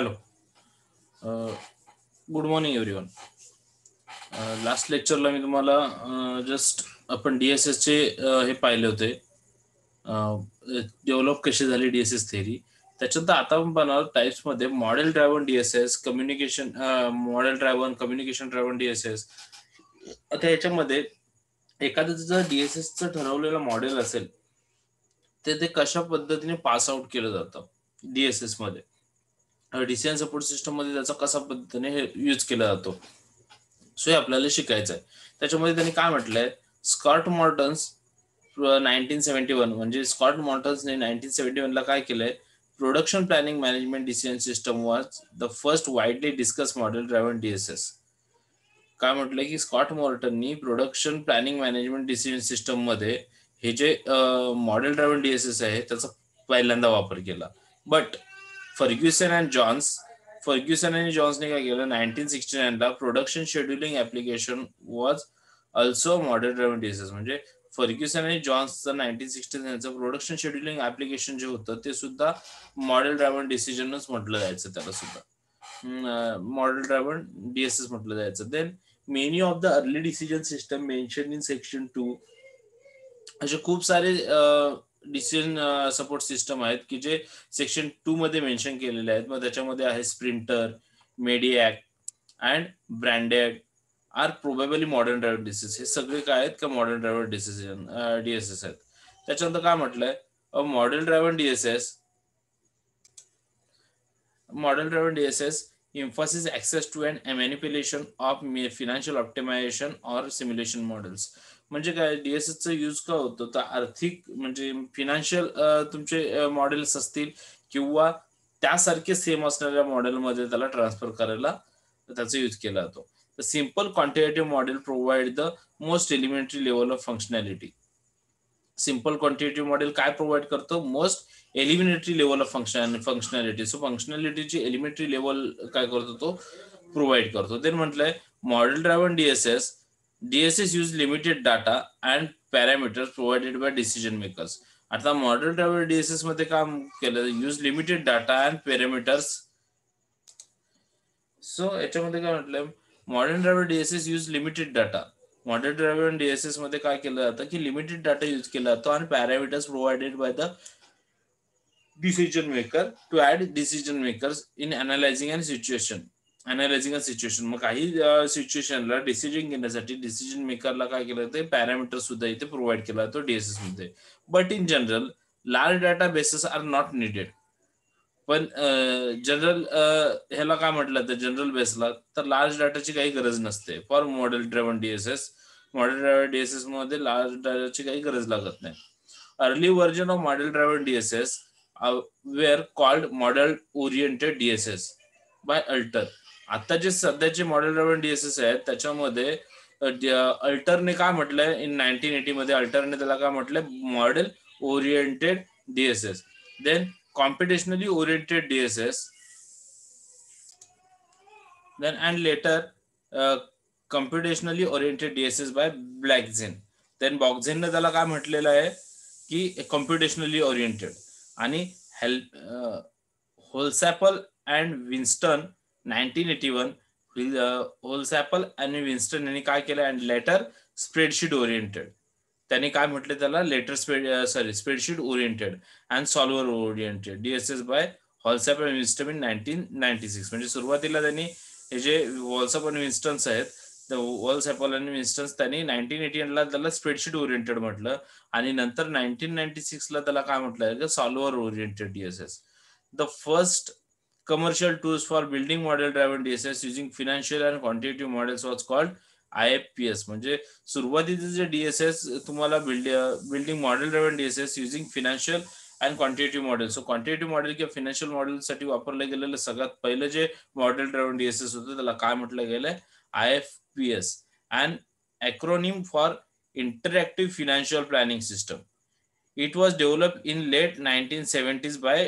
Hello good morning everyone last लेक्चरला मी तुम्हाला जस्ट uh, आपण चे uh, हे पाहिले होते डेव्हलप uh, कशी झाली डीएसएस थेरी त्याच्यानंतर आता आपण पाहणार टाईप्समध्ये model driven DSS communication model driven communication driven DSS आता याच्यामध्ये एखाद्याचं जर डीएसएसचं ठरवलेलं मॉडेल असेल तर ते कशा पद्धतीने पास आउट केलं जातं डीएसएस मध्ये डिसिजन सपोर्ट सिस्टम मध्ये त्याचा कसा पद्धतीने हे यूज केला जातो सो हे आपल्याला शिकायचं आहे त्याच्यामध्ये त्यांनी काय म्हटलंय Scott Morton's nineteen seventy one म्हणजे स्कॉट मॉर्टन्सने नाईन्टीन सेव्हन्टी वनला काय केलंय production planning management decision system was the first widely discussed model driven DSS काय म्हटलंय की स्कॉट मॉर्टननी production planning management decision system मध्ये हे जे मॉडेल ड्रायव्हन डीएसएस आहे त्याचा पहिल्यांदा वापर केला but Ferguson and Jones Ferguson आणि जॉन्सने काय केलं नाईन्टीन सिक्स्टी नाईनला production scheduling application was also model driven DSS म्हणजे फर्ग्युसन आणि जॉन्सचं नाईन्टीन सिक्स्टी नाईनचं प्रोडक्शन शेड्युलिंग ऍप्लिकेशन जे होतं ते सुद्धा मॉडेल ड्रायव्हन डिसिजनच म्हटलं जायचं त्याला सुद्धा मॉडेल ड्रायव्हन डीएसएस म्हटलं जायचं then many of the early decision system mention in section two असे खूप सारे डिसिजन सपोर्ट सिस्टम आहेत की जे सेक्शन टू मध्ये मेन्शन केलेले आहेत मग त्याच्यामध्ये आहे Sprinter Mediac and Brandaid are probably model driven DSS हे सगळे काय आहेत का मॉडर्न ड्रायव्हर डिसिजन डीएसएस आहेत त्याच्यानंतर काय म्हटलंय model driver DSS model driver DSS emphasis access to and manipulation of financial optimisation or simulation models म्हणजे काय डीएसएस यूज का होतो तर आर्थिक म्हणजे फिनान्शियल तुमचे मॉडेल्स असतील किंवा त्यासारखे सेम असणाऱ्या मॉडेलमध्ये त्याला ट्रान्सफर करायला त्याचा यूज केला जातो तर simple quantitative model provide the most elementary level of functionality simple quantitative model काय प्रोव्हाइड करतो most elementary level of function functionality so फंक्शनॅलिटीची एलिमेंटरी लेवल काय करतो तो प्रोव्हाइड करतो देन म्हटलंय model driven DSS DSS use limited data and parameters provided by decision makers आता model driven DSS मध्ये काम केलं use limited data and parameters so याच्यामध्ये काय म्हटलंय model driven DSS use limited data model driven DSS मध्ये काय केलं जातं की लिमिटेड डाटा यूज केला जातो आणि parameters provided by the decision maker to aid decision makers in analysing and situation analysing situation मग काही सिच्युएशनला डिसिजन घेण्यासाठी डिसिजन मेकरला काय केलं ते पॅरामीटर सुद्धा इथे प्रोव्हाइड केला जातो डीएसएस मध्ये but in general large data bases are not needed पण जनरल ह्याला काय म्हटलं तर जनरल बेसला तर लार्ज डाटाची काही गरज नसते for model driven DSS model driver DSS मध्ये लार्ज डाटाची काही गरज लागत नाही early version of model driver DSS were called model oriented DSS by Alter आता जे सध्याचे मॉडेल ड्रायव्हन डीएसएस आहेत त्याच्यामध्ये अल्टरने काय म्हटलंय इन नाईन्टीन एटी मध्ये अल्टरने त्याला काय म्हटलंय model oriented DSS then computationally oriented DSS then and later computationally oriented DSS by Bonczek then बॉक्झेनने त्याला काय म्हटलेलं आहे की कॉम्पिटिशनली ओरिएंटेड आणि help Holsapple and Whinston nineteen eighty one Holsapple आणि विन्स्टन यांनी काय केलं अँड लेटर स्प्रेडशीट ओरिएंटेड त्यांनी काय म्हटले त्याला later spread sorry spreadsheet oriented and solver oriented DSS by Holsapple and Whinston in nineteen ninety six म्हणजे सुरुवातीला त्यांनी हे जे वॉल्सअप आणि विन्स्टन्स आहेत वॉल्स ऍपल आणि विन्स्टन्स त्यांनी नाईन्टीन एटी एनला त्याला स्प्रेडशीट ओरिएंटेड म्हटलं आणि नंतर नाईन्टीन नाईन्टी सिक्सला त्याला काय म्हटलं solver oriented DSS the first commercial tools for building model driven DSS using financial and quantitative models was called I F P S म्हणजे सुरुवातीचे जे डीएसएस तुम्हाला build building model driven DSS using financial and quantitative so quantitative model किंवा financial मॉडलसाठी वापरलं गेलेलं सगळ्यात पहिले जे मॉडेल ड्रायव्हन डीएसएस होतं त्याला काय म्हटलं गेलंय I F P S and acronym for interactive financial planning system it was develop in late nineteen seventies by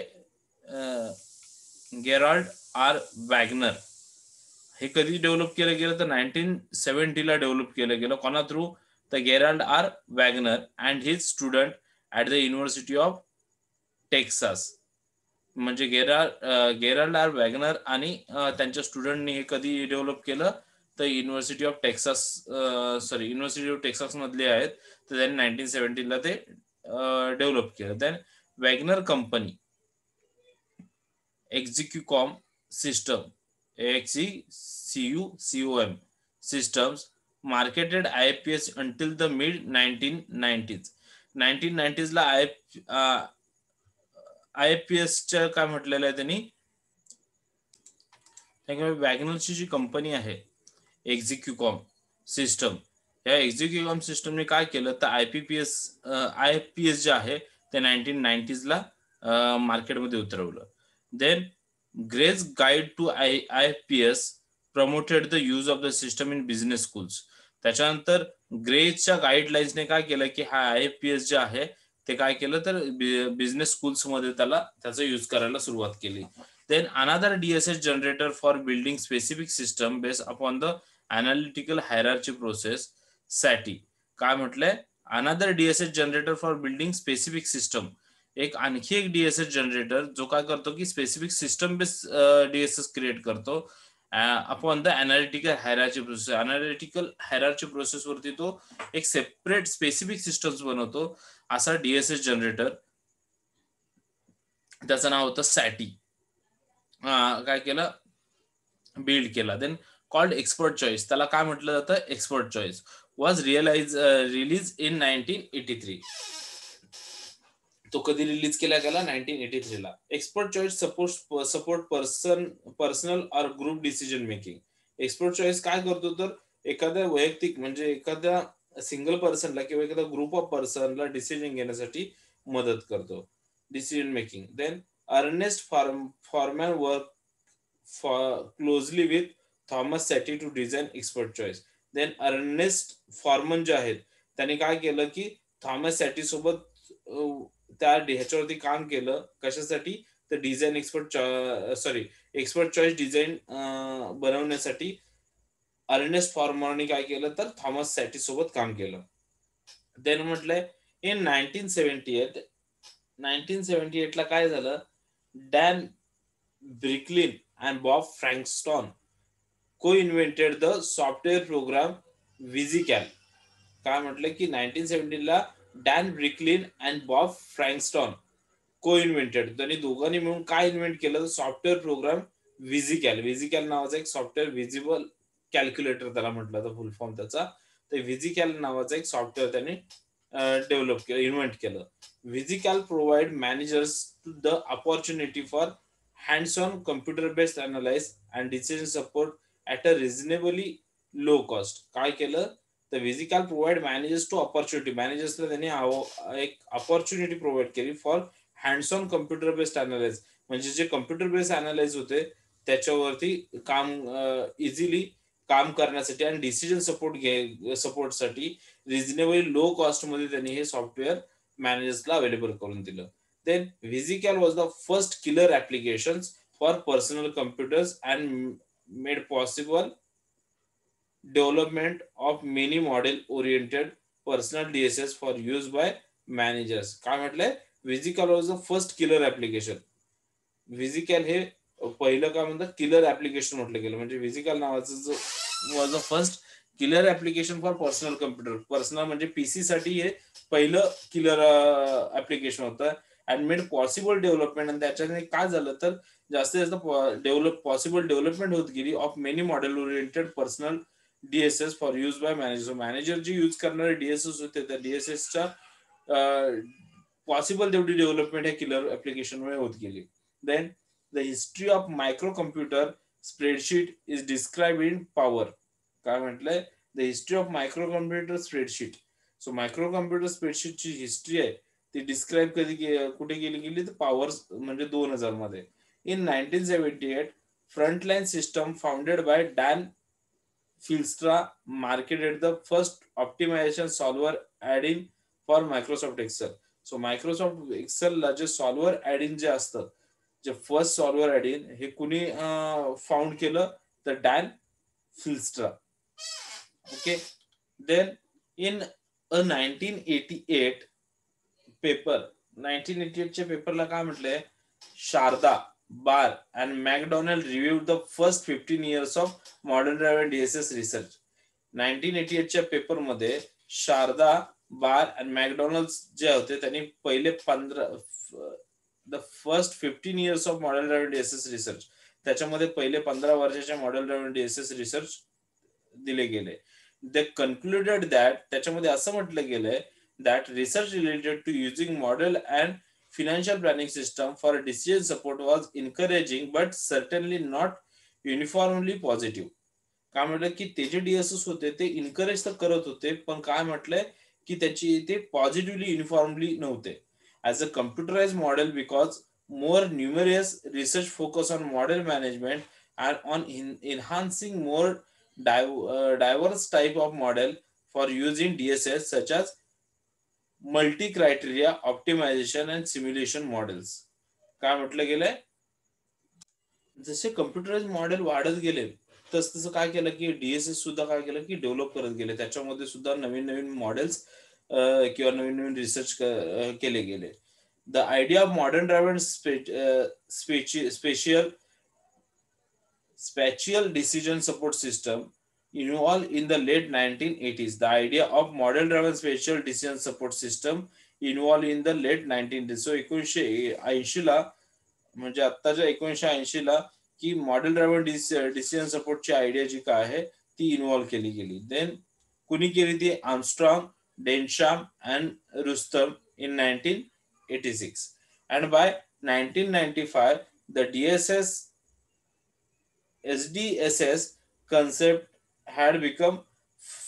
Gerald R Wagner हे कधी डेव्हलप केलं गेलं तर नाईन्टीन सेव्हन्टीला डेव्हलप केलं गेलं कोणा थ्रू तर Gerald R Wagner and his student at the University of Texas म्हणजे गेरा गेराल्ड आर वॅगनर आणि त्यांच्या स्टुडंटनी हे कधी डेव्हलप केलं तर University of Texas sorry University of Texas मधले आहेत तर त्यांनी नाईन्टीन सेव्हन्टीला ते डेव्हलप केलं then Wagner company Execucom system X E C U C O M systems marketed I P S until the mid nineteen nineties nineteen nineties I I P काय म्हटलेलं आहे त्यांनी त्यामुळे वॅगनलची जी कंपनी आहे एक्झिक्युकॉम सिस्टम या एक्झिक्युकॉम सिस्टमने काय केलं तर I P P S I P S जे आहे ते नाईन्टीन नाईन्टीजला मार्केटमध्ये उतरवलं Then Gray's Guide to I, IFPS promoted the use of the system in business त्याच्यानंतर ग्रेजच्या गाईडलाईन्सने काय केलं की हा आय पी एस जे आहे ते काय केलं तर बिझनेस मध्ये त्याला त्याचा यूज करायला सुरुवात केली then another DSS generator for building specific system based upon the analytical hierarchy process साठी काय म्हटलंय another DSS generator for building specific system एक आणखी एक डीएसएस जनरेटर जो काय करतो की specific system base DSS create करतो upon the analytical hierarchy process analytical hierarchy process वरती तो एक सेपरेट स्पेसिफिक सिस्टम बनवतो असा डीएसएस जनरेटर त्याचं नाव होतं सॅटी काय केलं बिल्ड केला देन कॉल्ड एक्सपर्ट चॉईस त्याला काय म्हटलं जातं Expert Choice was realize release in nineteen eighty three तो कधी रिलीज केला गेला नाईन्टीन एटी थ्रीला Expert Choice support support person personal or group decision making Expert Choice काय करतो तर एखाद्या वैयक्तिक म्हणजे एखाद्या सिंगल पर्सनला किंवा एखाद्या ग्रुप ऑफ पर्सनला डिसिजन घेण्यासाठी मदत करतो decision making then Ernest form Forman work closely with Thomas Saaty to design Expert Choice then Ernest Forman जे आहेत त्यांनी काय केलं की थॉमस सॅटी सोबत त्या ह्याच्यावरती काम केलं कशासाठी तर design expert sorry Expert Choice design बनवण्यासाठी अर्नेस फॉर्मरने काय केलं तर थॉमस सॅटी सोबत काम केलं देन म्हटलंय in nineteen seventy eight nineteen seventy eight ला काय झालं Dan Bricklin and Bob Frankston co invented the software program VisiCalc काय म्हटलं की नाईन्टीन सेव्हन्टीला ला Dan Bricklin and Bob Frankston co invented त्यांनी दोघांनी मिळून काय इन्व्हेंट केलं सॉफ्टवेअर प्रोग्राम व्हिजिकॅल व्हिजिकॅल नावाचा एक सॉफ्टवेअर व्हिजिबल कॅल्क्युलेटर त्याला म्हटलं तर फुल फॉर्म त्याचा तर व्हिजिकॅल नावाचा एक सॉफ्टवेअर त्यांनी डेव्हलप केलं इन्व्हेंट केलं VisiCalc provide managers to the opportunity for hands on computer based analyse and decision support at a reasonably low cost काय केलं the VisiCalc provide manages to opportunity मॅनेजर्सला त्यांनी एक अपॉर्च्युनिटी प्रोव्हाइड केली for hands on computer based analyse म्हणजे जे computer based analyse होते त्याच्यावरती काम इझिली काम करण्यासाठी आणि डिसिजन सपोर्ट घे सपोर्टसाठी रिजनेबल लो कॉस्ट मध्ये त्यांनी हे सॉफ्टवेअर मॅनेजर्सला अवेलेबल करून दिलं then VisiCalc was the first killer application for personal computers and made possible development of many model oriented personal DSS for use by managers काय म्हटलंय VisiCalc was the first killer application VisiCalc हे पहिलं काय म्हणतात killer application म्हटलं गेलं म्हणजे VisiCalc नावाचं was the first killer application for personal computer personal म्हणजे पीसी साठी हे पहिलं किलर ऍप्लिकेशन होतं अँड मेड पॉसिबल डेव्हलपमेंट आणि त्याच्याने काय झालं तर जास्तीत जास्त डेव्हलप पॉसिबल डेव्हलपमेंट होत गेली of many model oriented personal DSS for use by manager manager जे यूज करणारे डीएसएस होते त्या डीएसएसच्या पॉसिबल तेवढी डेव्हलपमेंट ह्या किलर ऍप्लिकेशनमुळे होत गेली then the history of micro computer spreadsheet is describe in power काय म्हटलंय the history of micro computer spreadsheet so micro computer स्प्रेडशीटची हिस्ट्री आहे ती डिस्क्राईब कधी कुठे केली गेली तर पॉवर म्हणजे दोन हजार मध्ये in nineteen seventy eight Frontline system founded by Dan Filstra marketed the first optimization solver add-in for Microsoft Excel. So Microsoft एक्सेलला जे सॉल्वर ऍडिन जे असतं जे फर्स्ट सॉल्वर ऍडिन हे कुणी फाउंड केलं तर Dan Filstra okay then in a nineteen eighty eight paper nineteen eighty एटच्या पेपरला काय म्हटलंय Sharda Barr and McDonald reviewed the first 15 years of modern drive and DSS research. 1988 च्या पेपर मध्ये शारदा बार अँड मॅकडोनल्ड जे होते त्यांनी पहिले पंधरा the first fifteen years of model driven DSS research त्याच्यामध्ये पहिले पंधरा वर्षाच्या मॉडेल ड्रायव्हन डीएसएस रिसर्च दिले गेले दे कन्क्लुडेड दॅट त्याच्यामध्ये असं म्हटलं गेलंय that research related to using model and financial planning system for decision support was encouraging but certainly not uniformly positive काय म्हटलं की त्याचे डीएसएस होते ते इन्करेज तर करत होते पण काय म्हटलंय की त्याची ते पॉझिटिव्हली युनिफॉर्मली नव्हते as a computerise model because more numerous research focus on model management and on enhancing more diverse type of model for use in DSS such as multi criteria optimisation and simulation models काय म्हटलं गेलंय जसे computer model वाढत गेले तस तसं काय केलं की डीएसएस सुद्धा काय केलं की डेव्हलप करत गेले त्याच्यामध्ये सुद्धा नवीन नवीन मॉडेल्स किंवा नवीन नवीन रिसर्च केले गेले the idea of modern driver spatial spatial decision support system evolved in the late 1980s. The idea of model driven spatial decision support system involved in the late 1980s. So, Ikunshila, Majataja Ikunsha Inshila, ki model driven decision support idea jikahe, ti involved keligili. Then, Kunikiriti Armstrong, Densham, and Rustam in 1986. And by 1995, the DSS SDSS concept had become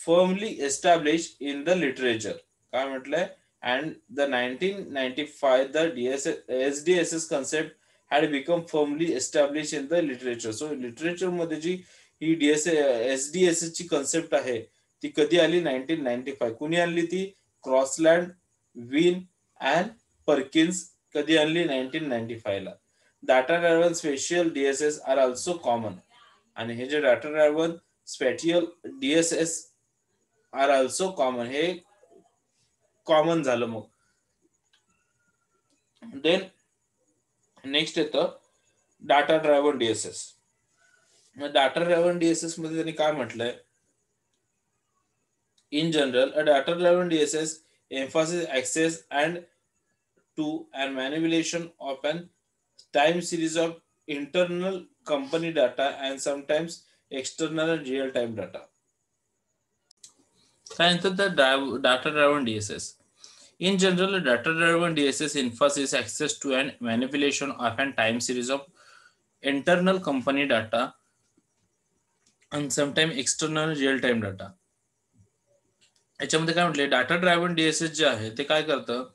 firmly establish in the literature काय म्हटलंय and the nineteen ninety five the S D S S concept had become firmly establish in the literature so literature मध्ये जी ही DS S D S S ची concept आहे ती कधी आली नाईन्टीन नाईन्टी फाय कुणी आणली ती क्रॉसलँड विन अँड परकिन्स कधी आणली नाईन्टीन नाईन्टी फायला ला data driven special DSS are also common आणि हे जे data driven spatial DSS are also common हे कॉमन झालं मग देन नेक्स्ट येतं डाटा ड्रायव्हन डीएसएस मग डाटा ड्रायव्हन डीएसएस मध्ये त्यांनी काय म्हटलंय in general data driven DSS emphasis access and to and manipulation of and time series of internal company data and sometimes external real time data काय data driven D S S in general data driven DSS emphasis access to and manipulation of and time series of internal company data and sometime external real time data याच्यामध्ये काय म्हटलंय data driven DSS जे आहे ते काय करतं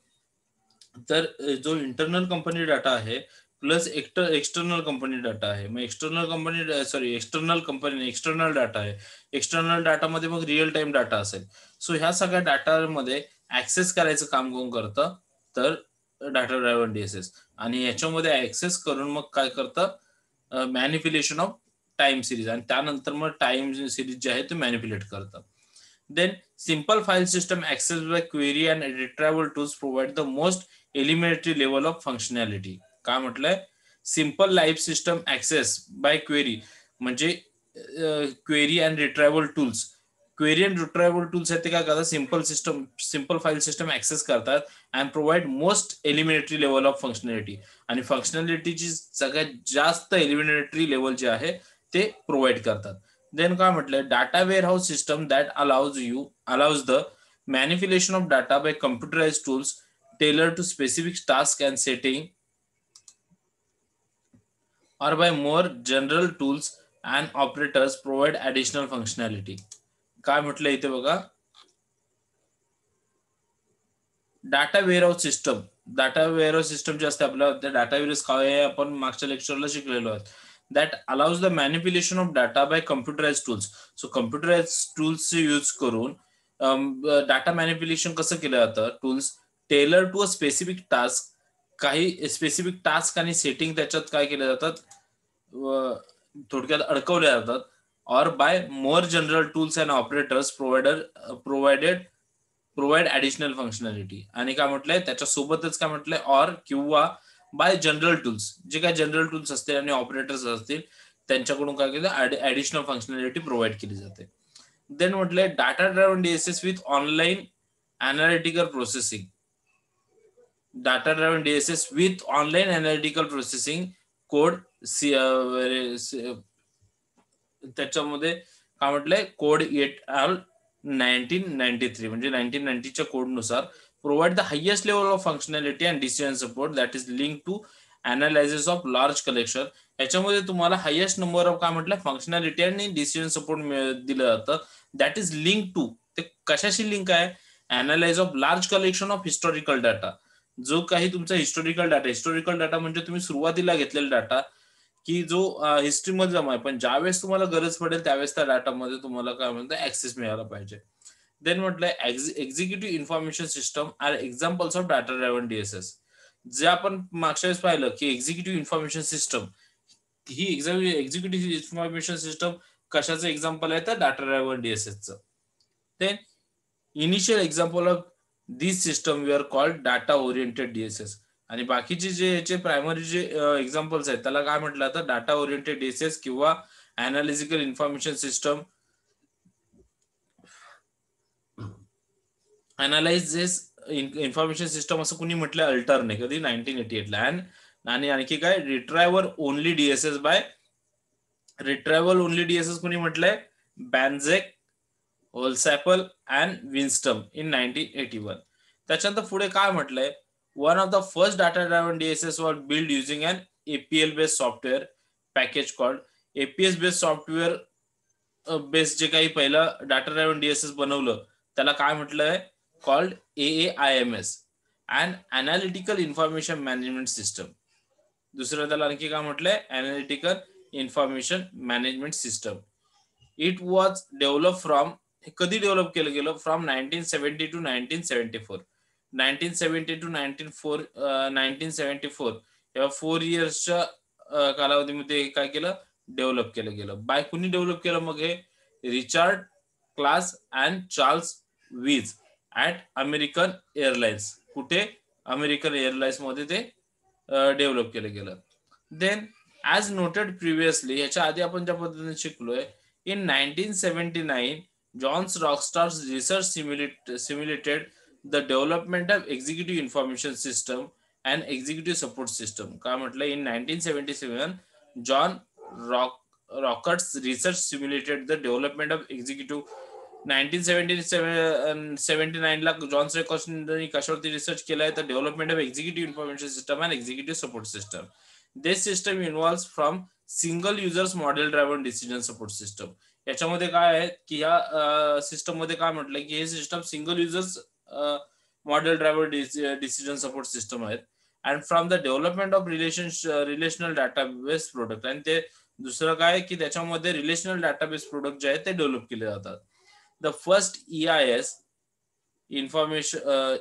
तर जो इंटरनल कंपनी डाटा आहे plus actor external company data आहे मग external company sorry external company external data आहे एक्सटर्नल मध्ये मग रिअल टाइम डाटा असेल सो ह्या सगळ्या डाटामध्ये ऍक्सेस करायचं काम कोण करतं तर डाटा ड्रायव्हर डीएसएस आणि याच्यामध्ये ऍक्सेस करून मग काय करतं मॅनिप्युलेशन ऑफ टाइम सिरीज आणि त्यानंतर मग टाइम सिरीज जे आहे ते मॅनिप्युलेट करतं then simple file system access by query and retrieval tools provide the most elementary level of functionality काय म्हटलंय simple life system access by query म्हणजे query and retrieval tools query and retrieval tools आहेत ते काय करतात simple system simple file system access करतात and provide most elementary level of functionality आणि फंक्शनॅलिटीची सगळ्यात जास्त एलिमिनेटरी लेवल जे आहे ते प्रोव्हाइड करतात देन काय म्हटलंय data warehouse system that allows you allows the manipulation of data by computerise tools tailor to specific task and setting or by more general tools and operators provide additional functionality. काय म्हटलं इथे बघा data warehouse system data warehouse system जे असते आपल्याला त्या data warehouse काय आहे आपण मागच्या लेक्चरला शिकलेलो आहोत that allows the manipulation of data by computerise tools so computerise tools use करून डाटा um, मॅनिप्युलेशन कसं केलं जातं tools tailor to a specific task काही स्पेसिफिक टास्क आणि सेटिंग त्याच्यात काय केले जातात थोडक्यात अडकवल्या जातात or by more general tools and operators provider provided provide additional functionality आणि काय म्हटलंय त्याच्यासोबतच काय म्हटलंय और किंवा बाय जनरल टूल्स जे काय जनरल टूल्स असतील आणि ऑपरेटर्स असतील त्यांच्याकडून काय केलं ऍडिशनल फंक्शनॅलिटी प्रोव्हाइड केली जाते देन म्हटलंय data driven DSS with online analytical processing data driven DSS with online analytical processing Codd सी uh, त्याच्यामध्ये काय म्हटलंय Codd et al nineteen ninety three म्हणजे च्या कोड कोडनुसार provide the highest level of functionality and decision support that is link to analysis of large collection याच्यामध्ये तुम्हाला highest number of काय म्हटलं फंक्शनॅलिटी आणि डिसिजन सपोर्ट दिलं जातं दॅट इज लिंक टू ते कशाशी लिंक आहे analyse of large collection of historical data जो काही तुमचा हिस्टॉरिकल डाटा हिस्टॉरिकल डाटा म्हणजे तुम्ही सुरुवातीला घेतलेला डाटा की जो हिस्ट्रीमध्ये जमा आहे पण ज्यावेळेस तुम्हाला गरज पडेल त्यावेळेस त्या मध्ये तुम्हाला काय म्हणतात ऍक्सेस मिळाला पाहिजे देन म्हटलं executive information system are examples of data driven DSS जे आपण मागच्या वेळेस पाहिलं की एक्झिक्युटिव्ह इन्फॉर्मेशन सिस्टम ही एक्झिक्युटिव्ह इन्फॉर्मेशन सिस्टम कशाचं एक्झाम्पल आहे तर डाटा ड्रायव्हन डीएसएसचं then initial example of this system we are called data oriented DSS आणि बाकीचे जे याचे प्रायमरी जे एक्झाम्पल्स आहेत त्याला काय म्हटलं तर डाटा ओरिएंटेड डीएसएस किंवा analogical information system analyses information system असं कुणी म्हटलं नाही कधी नाईन्टीन एटी एटला अँड आणि आणखी काय retrieval only DSS by retrieval only DSS कुणी म्हटलंय Bonczek Holsapple and Whinston in nineteen eighty one त्याच्यानंतर पुढे काय म्हटलंय one of the first data driven DSS were build using and APL based software package called APS based software based जे काही पहिलं data driven DSS बनवलं त्याला काय म्हटलंय called A A I M S and analytical information management system दुसरं त्याला आणखी काय म्हटलंय analytical information management system it was develop from हे कधी डेव्हलप केलं गेलं from nineteen seventy two nineteen seventy four nineteen seventy two nineteen four nineteen seventy four या फोर इयर्सच्या कालावधीमध्ये काय केलं डेव्हलप केलं गेलं बाय कुणी डेव्हलप केलं मग हे Richard Klaas and Charles Weiss at American Airlines कुठे अमेरिकन एअरलाइन्स मध्ये ते डेव्हलप केलं गेलं देन ॲज नोटेड प्रिव्हियसली ह्याच्या आधी आपण ज्या पद्धतीने शिकलोय in nineteen seventy nine John's Rockstars research simulated the development of executive information system and executive support system. In 1977, John Rock, Rockert's research simulated the development of executive 1977 1979 John's Research Rockert's research the development of executive information system and executive support system. This system involves from single users model driven decision support system. याच्यामध्ये काय आहे की ह्या system मध्ये काय म्हटलं की हे system single users model driver decision support system आहेत and from the development of relation relational database product आणि ते दुसरं काय की त्याच्यामध्ये रिलेशनल डाटाबेस प्रोडक्ट जे आहेत ते डेव्हलप केले जातात the first E I S information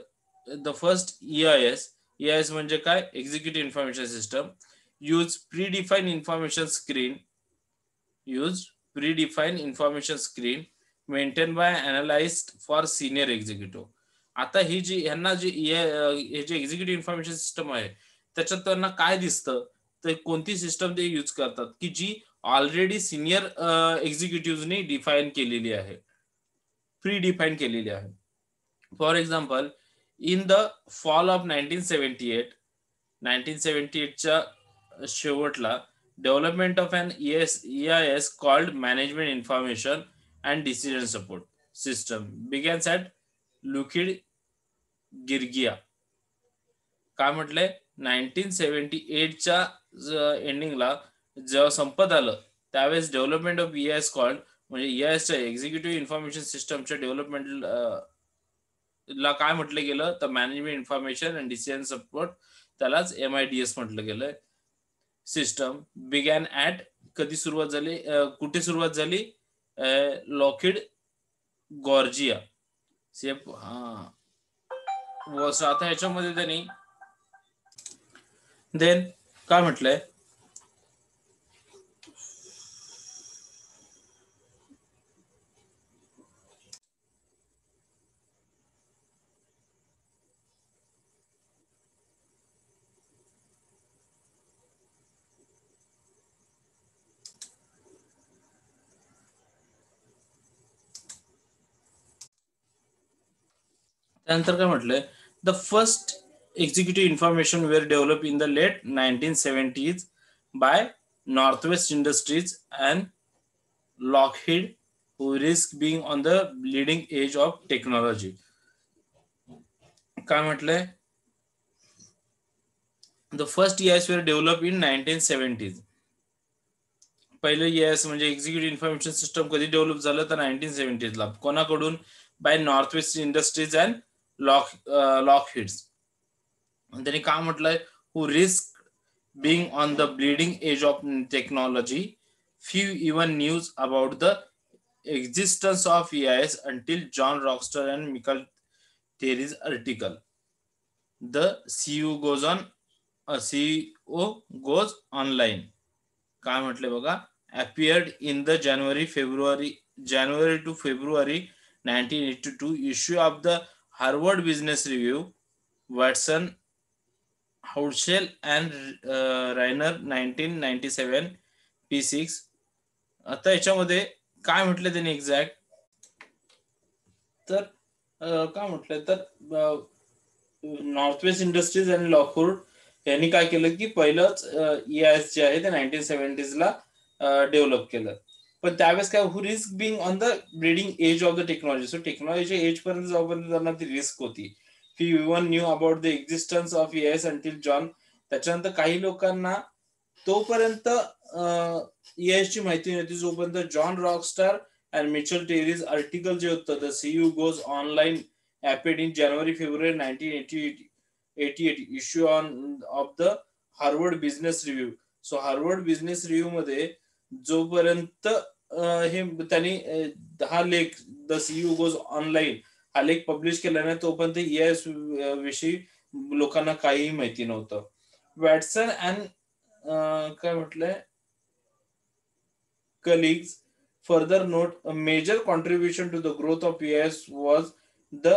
the first E I S E I S म्हणजे काय executive information system use pre information screen use predefined information screen maintain by analyse for senior executive आता ही जी यांना जी हे जे executive information system आहे त्याच्यात त्यांना काय दिसतं ते कोणती सिस्टम ते युज करतात की जी ऑलरेडी सिनियर एक्झिक्युटिव्हने डिफाईन केलेली आहे प्री डिफाईन केलेली आहे for example in the fall of nineteen seventy eight nineteen seventy एटच्या शेवटला development of an ES, EIS called Management Information and Decision Support System begins at Lukid गिरगिया काय म्हटलंय nineteen seventy एटच्या एंडिंगला जेव्हा संपत आलं त्यावेळेस डेव्हलपमेंट ऑफ ईएस कॉल्ड म्हणजे ईआयएसच्या एक्झिक्युटिव्ह इन्फॉर्मेशन सिस्टमच्या डेव्हलपमेंट ला काय म्हटलं गेलं तर management information and decision support त्यालाच एम आय डी एस म्हटलं गेलंय सिस्टम बिगॅन ऍट कधी सुरुवात झाली कुठे सुरुवात झाली लॉकिड गॉर्जिया सेफ हा आता ह्याच्यामध्ये त्यांनी देन काय म्हटलंय त्यानंतर काय म्हटलंय the first executive information were develop in the late nineteen seventies by Northwest Industries and Lockheed risk being on the leading edge of technology काय म्हटलंय the first years were develop in nineteen seventies पहिलं years म्हणजे executive information system कधी develop झालं तर nineteen सेवन्टीजला कोणाकडून by Northwest Industries and lock uh, Then hits. त्यांनी out like who risk being on the bleeding edge of technology, few even news about the existence of EIS until John Rockster and Michael Terry's article. The CEO goes on, a uh, CEO goes online. काय म्हटले बघा appeared in the January February January to February 1982 issue of the Harvard Business Review Watson Houdeshel and Rainer nineteen ninety seven P six आता याच्यामध्ये काय म्हटलं त्यांनी exact तर काय म्हटलं तर Northwest Industries and Lockwood यांनी काय केलं की पहिलंच ई आय एस जे आहे ते नाईन्टीन ला डेव्हलप केलं पण त्यावेळेस काय who risk being on the breeding edge of the technology so टेक्नॉलॉजीच्या एज पर्यंत जाऊपर्यंत त्यांना ती रिस्क होती you one new about the existence of yes until John त्याच्यानंतर काही लोकांना तोपर्यंत ची माहिती नव्हती जोपर्यंत John Rockart and Michael Treacy's article जे होतं the CEO goes online appeared in January February nineteen eighty eighty eight issue on of the Harvard Business Review so Harvard Business Review मध्ये जोपर्यंत हे त्यांनी दहा लेख द सी गोज ऑनलाईन हा लेख पब्लिश केला नाही तोपर्यंत येस e विषयी लोकांना काहीही माहिती नव्हतं वॅटसन अँड काय म्हटलंय colleagues further note major contribution to the growth of S was the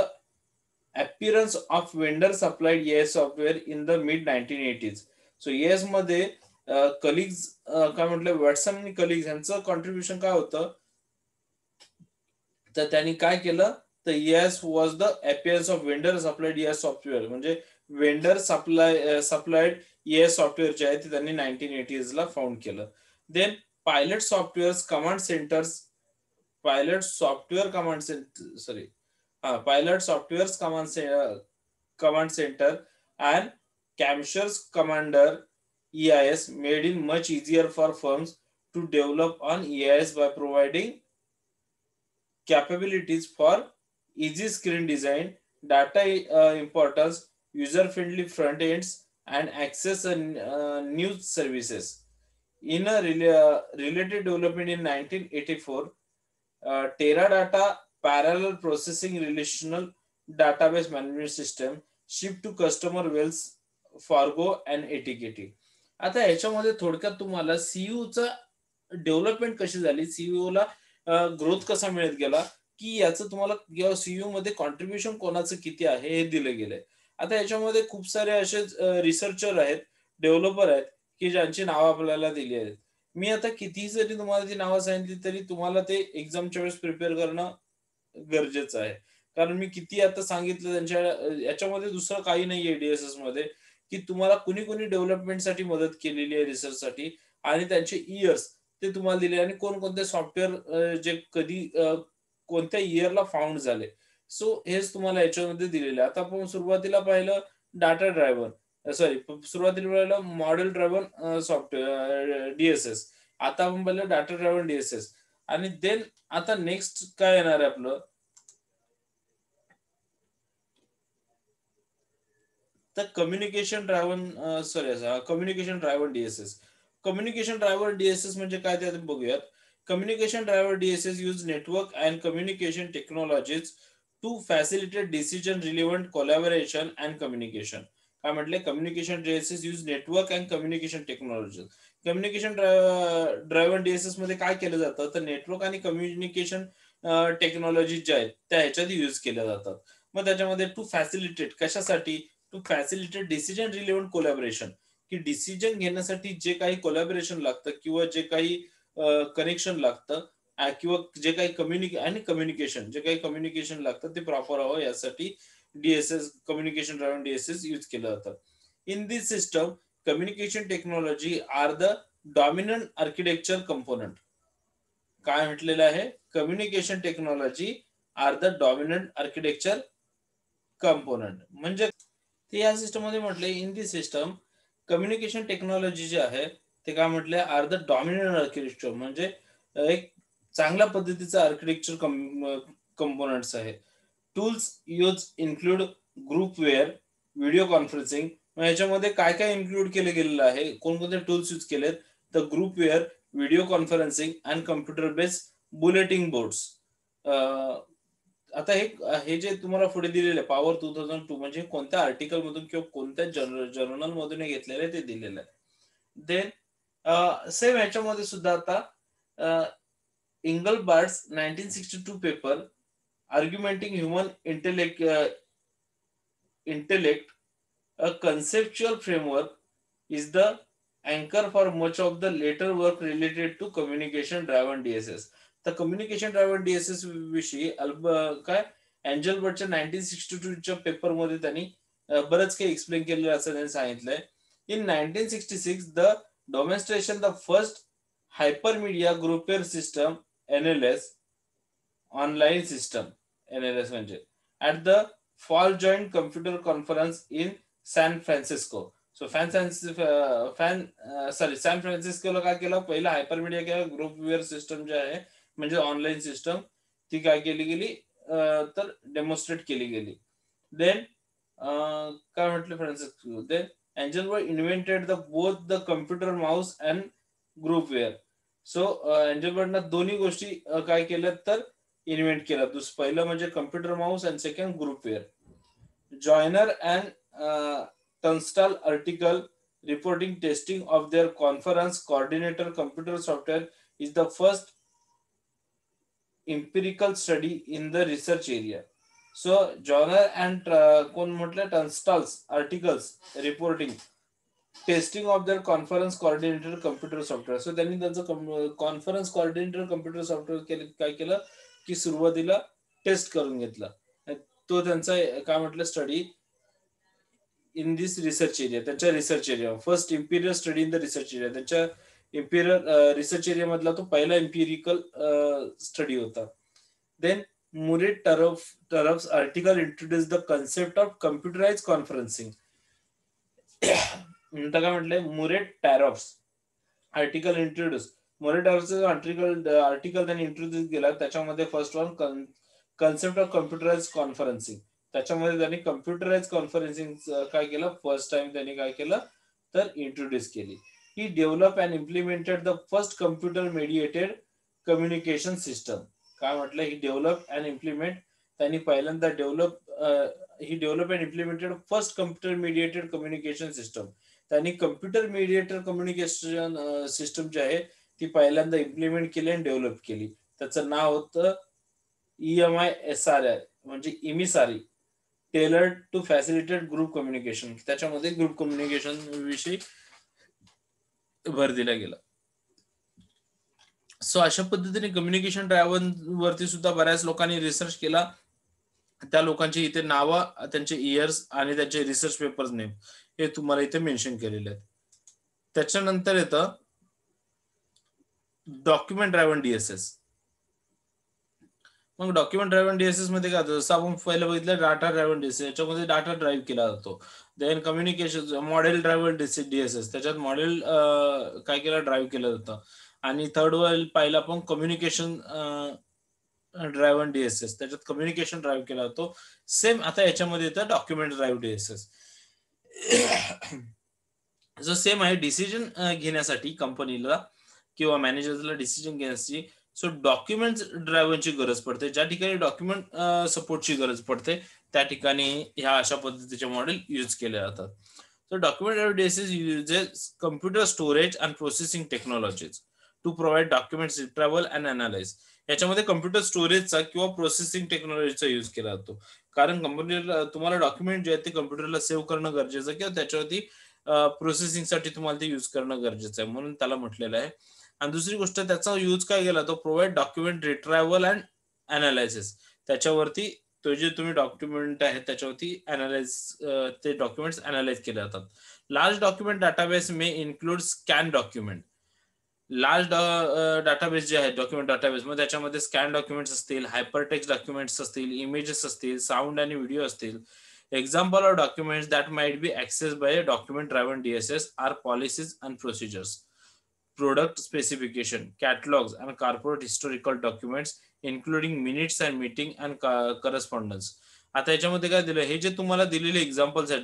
appearance of vendor supplied software in the mid nineteen eighties so S मध्ये कलिग्स काय म्हटलं वॅटसन आणि कलिग्स यांचं कॉन्ट्रीब्युशन काय होतं तर त्यांनी काय केलं तर yes was the appears of vendor supplied yes software म्हणजे vendor supply supplied yes software जे आहे ते त्यांनी नाईन्टीन एटीज ला फाउंड केलं then pilot software command centers pilot software command center sorry हा pilot software command command center and Comshare's commander EIS made it much easier for firms to develop on EIS by providing capabilities for easy screen design, data uh, importance, user-friendly front ends, and access and uh, uh services. In a rela related development in 1984, uh, Teradata parallel processing relational database management system shipped to customer Wells Fargo and AT&T. आता याच्यामध्ये थोडक्यात तुम्हाला सीयूचा development कशी झाली CU ला growth कसा मिळत गेला की याचं तुम्हाला सीयू मध्ये कॉन्ट्रीब्युशन कोणाचं किती आहे हे दिलं गेलंय आता याच्यामध्ये खूप सारे असे रिसर्चर आहेत डेव्हलपर आहेत की ज्यांची नावं आपल्याला दिली आहेत मी आता कितीही जरी तुम्हाला ती नावं सांगितली तरी तुम्हाला ते एक्झामच्या वेळेस प्रिपेअर करणं गरजेचं आहे कारण मी किती आता सांगितलं त्यांच्या याच्यामध्ये दुसरं काही नाही आहे डीएसएस मध्ये की तुम्हाला कुणी कुणी डेव्हलपमेंटसाठी मदत केलेली आहे रिसर्चसाठी आणि त्यांचे इयर्स ते तुम्हाला दिले आणि कोणकोणते सॉफ्टवेअर जे कधी कोणत्या इयरला फाउंड झाले सो हेच तुम्हाला याच्यामध्ये दिलेले आता आपण सुरुवातीला पाहिलं डाटा ड्रायव्हर सॉरी सुरुवातीला पाहिलं मॉडेल ड्रायव्हर सॉफ्टवेअर डीएसएस आता आपण पाहिलं डाटा ड्रायव्हर डीएसएस आणि देन आता नेक्स्ट काय येणार आहे आपलं तर communication driven sorry communication driver DSS communication driver DSS म्हणजे काय ते बघूयात communication driver DSS use network and communication technologies to facilitated decision relevant collaboration and communication काय म्हटले communication DSS use network and communication technologies communication driver DSS मध्ये काय केलं जातं तर नेटवर्क आणि कम्युनिकेशन टेक्नॉलॉजी ज्या आहेत त्या ह्याच्यात युज केल्या जातात मग त्याच्यामध्ये टू फॅसिलिटेट कशासाठी to facilitate decision relevant collaboration की डिसिजन घेण्यासाठी जे काही कोलॅबरेशन लागतं किंवा जे काही कनेक्शन लागतं किंवा जे काही कम्युनिके आणि कम्युनिकेशन जे काही कम्युनिकेशन लागतं ते प्रॉपर हवं यासाठी DSS communication driven DSS use केलं जातं in this system communication technology are the dominant architecture component काय म्हटलेलं आहे communication technology are the dominant architecture component म्हणजे ते या सिस्टम मध्ये म्हटले in the system communication technology जे आहे ते काय म्हटले आर द डॉमिनंट आर्किटेक्चर म्हणजे एक चांगल्या पद्धतीचं आर्किटेक्चर कंपोनंट्स आहे tools use include groupware video conferencing याच्यामध्ये काय काय इन्क्लूड केले गेलेलं आहे कोणकोणते टूल्स यूज केलेत तर groupware video conferencing and computer based bulletin boards आता हे हे जे तुम्हाला पुढे दिलेले आहे पॉवर टू थाउजंड टू म्हणजे कोणत्या आर्टिकल मधून किंवा कोणत्या जर्नल मधून घेतलेलं ते दिलेलं आहे देन सेम ह्याच्यामध्ये सुद्धा आता Engelbart's nineteen sixty two paper argumenting human intellect intellect a conceptual framework is the अँकर for much of the later work related to communication driven DSS तर कम्युनिकेशन ड्रायव्हर डीएसएस विषयी अल्ब काय अँजल बर्डच्या नाईन्टीन सिक्स्टी टूच्या पेपरमध्ये त्यांनी बरंच काही एक्सप्लेन केलेलं असं त्यांनी सांगितलंय in nineteen sixty six the demonstration the first hypermedia groupware system NLS online system NLS म्हणजे at the fall joint computer conference in San Francisco so fan fan sorry सॅन फ्रान्सिस्कोला काय केलं पहिला हायपर मीडिया किंवा ग्रुपवेअर system जे आहे म्हणजे ऑनलाईन सिस्टम ती काय केली गेली तर डेमॉन्स्ट्रेट केली गेली देन काय म्हटलं फ्रान्सिस देन अँजन वर invented the both the computer mouse and groupware so अँजन दोन्ही गोष्टी काय केल्या तर इन्व्हेंट दुसरं पहिलं म्हणजे computer mouse and second groupware Joyner and Tunstall article reporting testing of their conference coordinator computer software is the first empirical study in the research area so Joyner and कोण म्हटलं Tunstall's articles reporting testing of their conference coordinator computer software so त्यांनी त्यांचं conference coordinator computer software केले काय केलं की सुरुवातीला taste करून घेतला तो त्यांचा काय म्हटलं study in this research area त्यांच्या रिसर्च एरिया first imperial study in the research area त्यांच्या इम्पिरियल रिसर्च एरियामधला तो पहिला इम्पिरिकल स्टडी uh, होता then Murray Turoff Turoff's article introduce the concept of computerize conferencing म्हणता काय म्हटलंय Murray Turoff's article introduce Murray टॅरॉप्सचा आर्टिकल आर्टिकल त्यांनी इंट्रोड्यूस केला त्याच्यामध्ये first one concept of computerize conferencing त्याच्यामध्ये त्यांनी कम्प्युटराइज कॉन्फरन्सिंग uh, काय केलं फर्स्ट टाइम त्यांनी काय केलं तर इंट्रोड्यूस केली he develop and implemented the first computer mediated communication system काय म्हटलं ही डेव्हलप अँड इम्प्लिमेंट त्यांनी पहिल्यांदा develop he develop and implemented first computer mediated communication system त्यांनी कम्प्युटर मीडिएटर कम्युनिकेशन सिस्टम जी आहे ती पहिल्यांदा इम्प्लिमेंट केली आणि डेव्हलप केली त्याचं नाव होतं ईएमआय एस आर आय म्हणजे EMISARI tailor to facilitated group communication त्याच्यामध्ये ग्रुप कम्युनिकेशन विषयी भर दिला गेला सो अशा पद्धतीने कम्युनिकेशन वरती सुद्धा बऱ्याच लोकांनी रिसर्च केला त्या लोकांची इथे नावं त्यांचे इयर्स आणि त्यांचे रिसर्च पेपर नेम हे तुम्हाला इथे मेन्शन केलेले आहेत त्याच्यानंतर येतं डॉक्युमेंट ड्रायव्हन डीएसएस मग डॉक्युमेंट ड्रायव्हन डीएसएस मध्ये काय जसं आपण पहिलं बघितलं डाटा ड्रायव्हन डीएसएस याच्यामध्ये डाटा ड्राईव्ह केला जातो then communication model driver DSS त्याच्यात मॉडेल uh, काय केलं ड्राईव्ह केलं जातं आणि थर्ड वर पाहिलं आपण कम्युनिकेशन ड्रायव्हर डीएसएस त्याच्यात कम्युनिकेशन ड्राईव्ह केला जातो सेम आता याच्यामध्ये येतं डॉक्युमेंट ड्राईव्ह डीएसएस जो सेम आहे डिसिजन uh, घेण्यासाठी कंपनीला किंवा मॅनेजरला डिसिजन घेण्यासाठी सो डॉक्युमेंट ड्रायव्हरची गरज पडते ज्या ठिकाणी डॉक्युमेंट सपोर्टची uh, गरज पडते त्या ठिकाणी ह्या अशा पद्धतीचे मॉडेल युज केले जातात तर document evidences uses computer storage and processing technologies to provide documents travel and analyse याच्यामध्ये कम्प्युटर स्टोरेजचा किंवा प्रोसेसिंग टेक्नॉलॉजीचा युज केला जातो कारण कम्प्युटर तुम्हाला डॉक्युमेंट जे आहे ते कम्प्युटरला सेव्ह करणं गरजेचं किंवा त्याच्यावरती प्रोसेसिंगसाठी तुम्हाला ते यूज करणं गरजेचं आहे म्हणून त्याला म्हटलेलं आहे आणि दुसरी गोष्ट त्याचा यूज काय केला तो provide document retrieval and analysis त्याच्यावरती तो जे तुम्ही डॉक्युमेंट आहे त्याच्यावरती अनालाइज ते डॉक्युमेंट्स अनालाइज केले जातात large document database may include scan document large database जे आहे डॉक्युमेंट डाटाबेस मग त्याच्यामध्ये स्कॅन डॉक्युमेंट्स असतील टेक्स डॉक्युमेंट्स असतील इमेजेस असतील साऊंड आणि व्हिडिओ असतील example of documents that might be access by document driven DSS are policies and procedures product specification catalogues and corporate historical documents including minutes and meeting and correspondence आता याच्यामध्ये काय दिलं हे जे तुम्हाला दिलेले एक्झाम्पल्स आहेत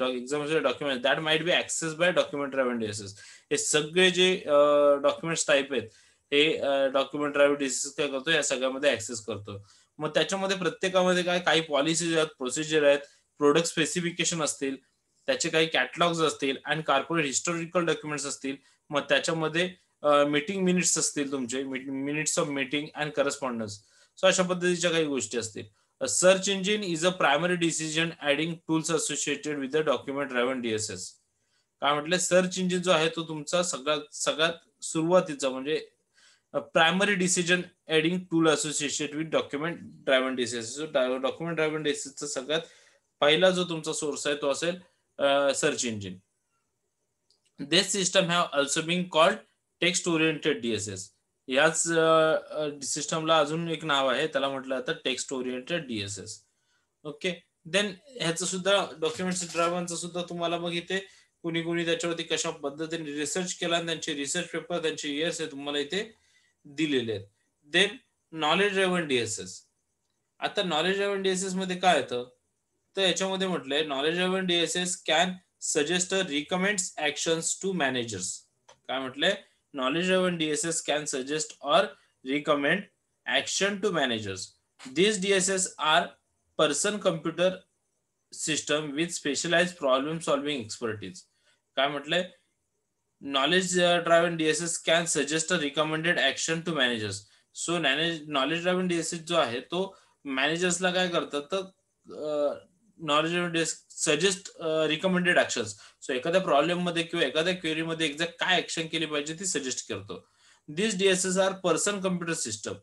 document that might be access by document driven हे सगळे जे डॉक्युमेंट्स टाईप आहेत हे डॉक्युमेंट ड्रायव्हन काय करतो या सगळ्यामध्ये ऍक्सेस करतो मग त्याच्यामध्ये प्रत्येकामध्ये काय काही पॉलिसीज आहेत प्रोसिजर आहेत प्रोडक्ट स्पेसिफिकेशन असतील त्याचे काही कॅटलॉग्स असतील अँड कार्पोरेट हिस्टॉरिकल डॉक्युमेंट्स असतील मग त्याच्यामध्ये मीटिंग मिनिट्स असतील तुमचे minutes of meeting and correspondence so अशा पद्धतीच्या काही गोष्टी असतील search engine is a primary decision aiding tools associated with the document driven DSS काय म्हटलं सर्च इंजिन जो आहे तो तुमचा सगळ्यात सगळ्यात सुरुवातीचा म्हणजे primary decision aiding tool associated with document driven DSS document driven डीएसएसचा सगळ्यात पहिला जो तुमचा सोर्स आहे तो असेल search engine this system have also being called text oriented DSS याच सिस्टमला अजून एक नाव आहे त्याला म्हटलं जातं text oriented DSS okay then ह्याचं सुद्धा डॉक्युमेंट ड्रायव्हरचं सुद्धा तुम्हाला मग इथे कुणी कुणी त्याच्यावरती कशा पद्धतीने रिसर्च केला त्यांचे रिसर्च पेपर त्यांचे इयर्स हे तुम्हाला इथे दिलेले आहेत देन नॉलेज ड्रायव्हन डीएसएस आता नॉलेज ड्रायव्हन डीएसएस मध्ये काय येतं तर याच्यामध्ये म्हटलंय knowledge driven DSS can suggest recommend action to managers काय म्हटलंय knowledge driven DSS can suggest or recommend action to managers. These DSS are person computer system with specialized problem solving expertise. काय म्हटलंय knowledge driven DSS can suggest a recommended action to managers so knowledge driven DSS जो आहे तो मॅनेजर्सला काय करतात तर knowledge desk suggest recommended action so एखाद्या प्रॉब्लेम मध्ये किंवा एखाद्या क्वेरी मध्ये एक्झॅक्ट काय ऍक्शन केली पाहिजे ती सजेस्ट करतो this DSS are person computer system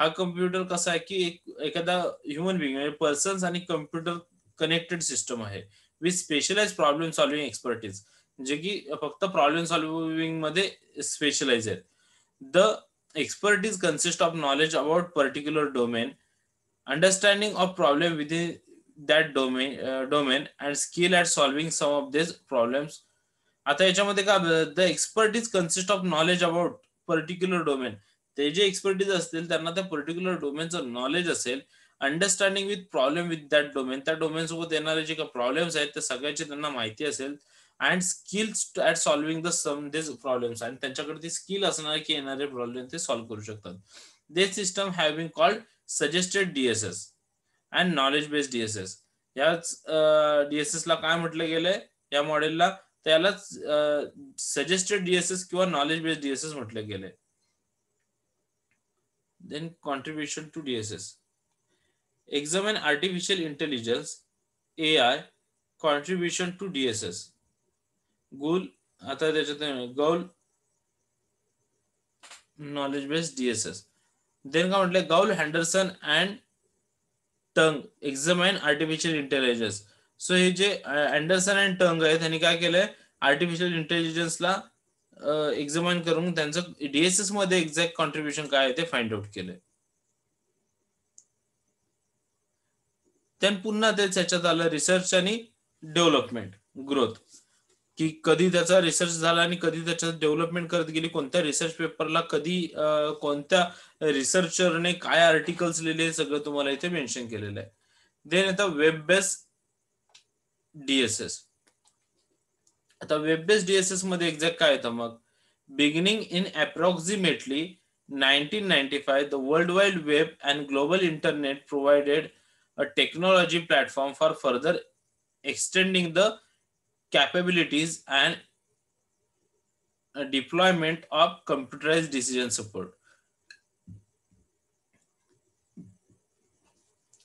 हा कम्प्युटर कसा आहे की एक एखादा ह्युमन बिंग म्हणजे पर्सन्स आणि कम्प्युटर कनेक्टेड सिस्टम आहे with specialize problem solving expertise जे की फक्त प्रॉब्लेम सॉल्व्हिंग मध्ये स्पेशलाइज आहेत the expertise consist of knowledge about particular domain understanding of problem within that domain domain and skill at solving some of problems आता याच्यामध्ये का the expert is consist of knowledge about particular domain ते जे expertise असतील त्यांना त्या particular डोमेनचं knowledge असेल understanding with problem with that domain त्या डोमेन सोबत येणारे जे काही प्रॉब्लेम्स आहेत त्या सगळ्याची त्यांना माहिती असेल and skills at solving the some this problems आणि त्यांच्याकडे ती स्किल असणार की येणारे प्रॉब्लेम ते सॉल्व्ह करू शकतात they system have been called suggested DSS and knowledge based DSS याच डीएसएस ला काय म्हटलं गेलंय या मॉडेलला त्यालाच सजेस्टेड डीएसएस किंवा नॉलेज बेस्ड डीएसएस म्हटलं गेलंय then contribution to DSS and artificial intelligence A I contribution to DSS Goul आता त्याच्यात गौल नॉलेज बेस्ड डीएसएस देन काय म्हटलंय Goul Henderson and Tong examine artificial intelligence so हे जे अँडरसन अँड टंग आहे त्यांनी काय केलंय आर्टिफिशियल इंटेलिजन्सला एक्झामाइन करून त्यांचं डीएसएस मध्ये एक्झॅक्ट कॉन्ट्रीब्युशन काय आहे ते फाइंड आउट केलंय त्यान पुन्हा तेच त्याच्यात आलं रिसर्च आणि डेव्हलपमेंट ग्रोथ की कधी त्याचा रिसर्च झाला आणि कधी त्याच्यात डेव्हलपमेंट करत गेली कोणत्या रिसर्च पेपरला कधी कोणत्या रिसर्चरने काय आर्टिकल्स लिहिले सगळं तुम्हाला इथे मेन्शन केलेलं आहे देन आता वेब बेस डीएसएस आता वेब बेस डीएसएस मध्ये एक्झॅक्ट काय होतं मग beginning in approximately nineteen ninety five the world wide web and global internet provided a technology platform for further extending the capabilities and deployment of computerized decision support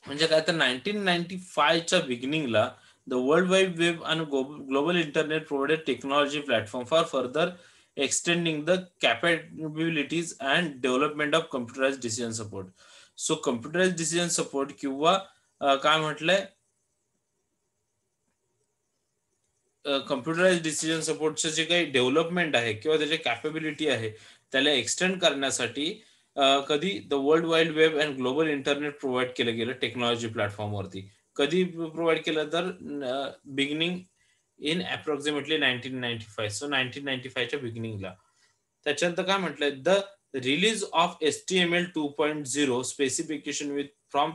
म्हणजे काय तर nineteen ninety फायच्या बिगिनिंगला the world wide web and global internet provided technology platform for further extending the capabilities and development of computerized decision support so computerized decision support किंवा काय म्हटलंय computerise decision सपोर्टचं जे काही डेव्हलपमेंट आहे किंवा त्याची कॅपेबिलिटी आहे त्याला एक्सटेंड करण्यासाठी कधी the world wide web and global internet provide केलं गेलं टेक्नॉलॉजी प्लॅटफॉर्मवरती कधी प्रोव्हाइड केलं तर beginning in approximately nineteen ninety five so nineteen ninety फायच्या बिगिनिंगला त्याच्यानंतर काय म्हटलंय the release of S T M L two point zero specification with from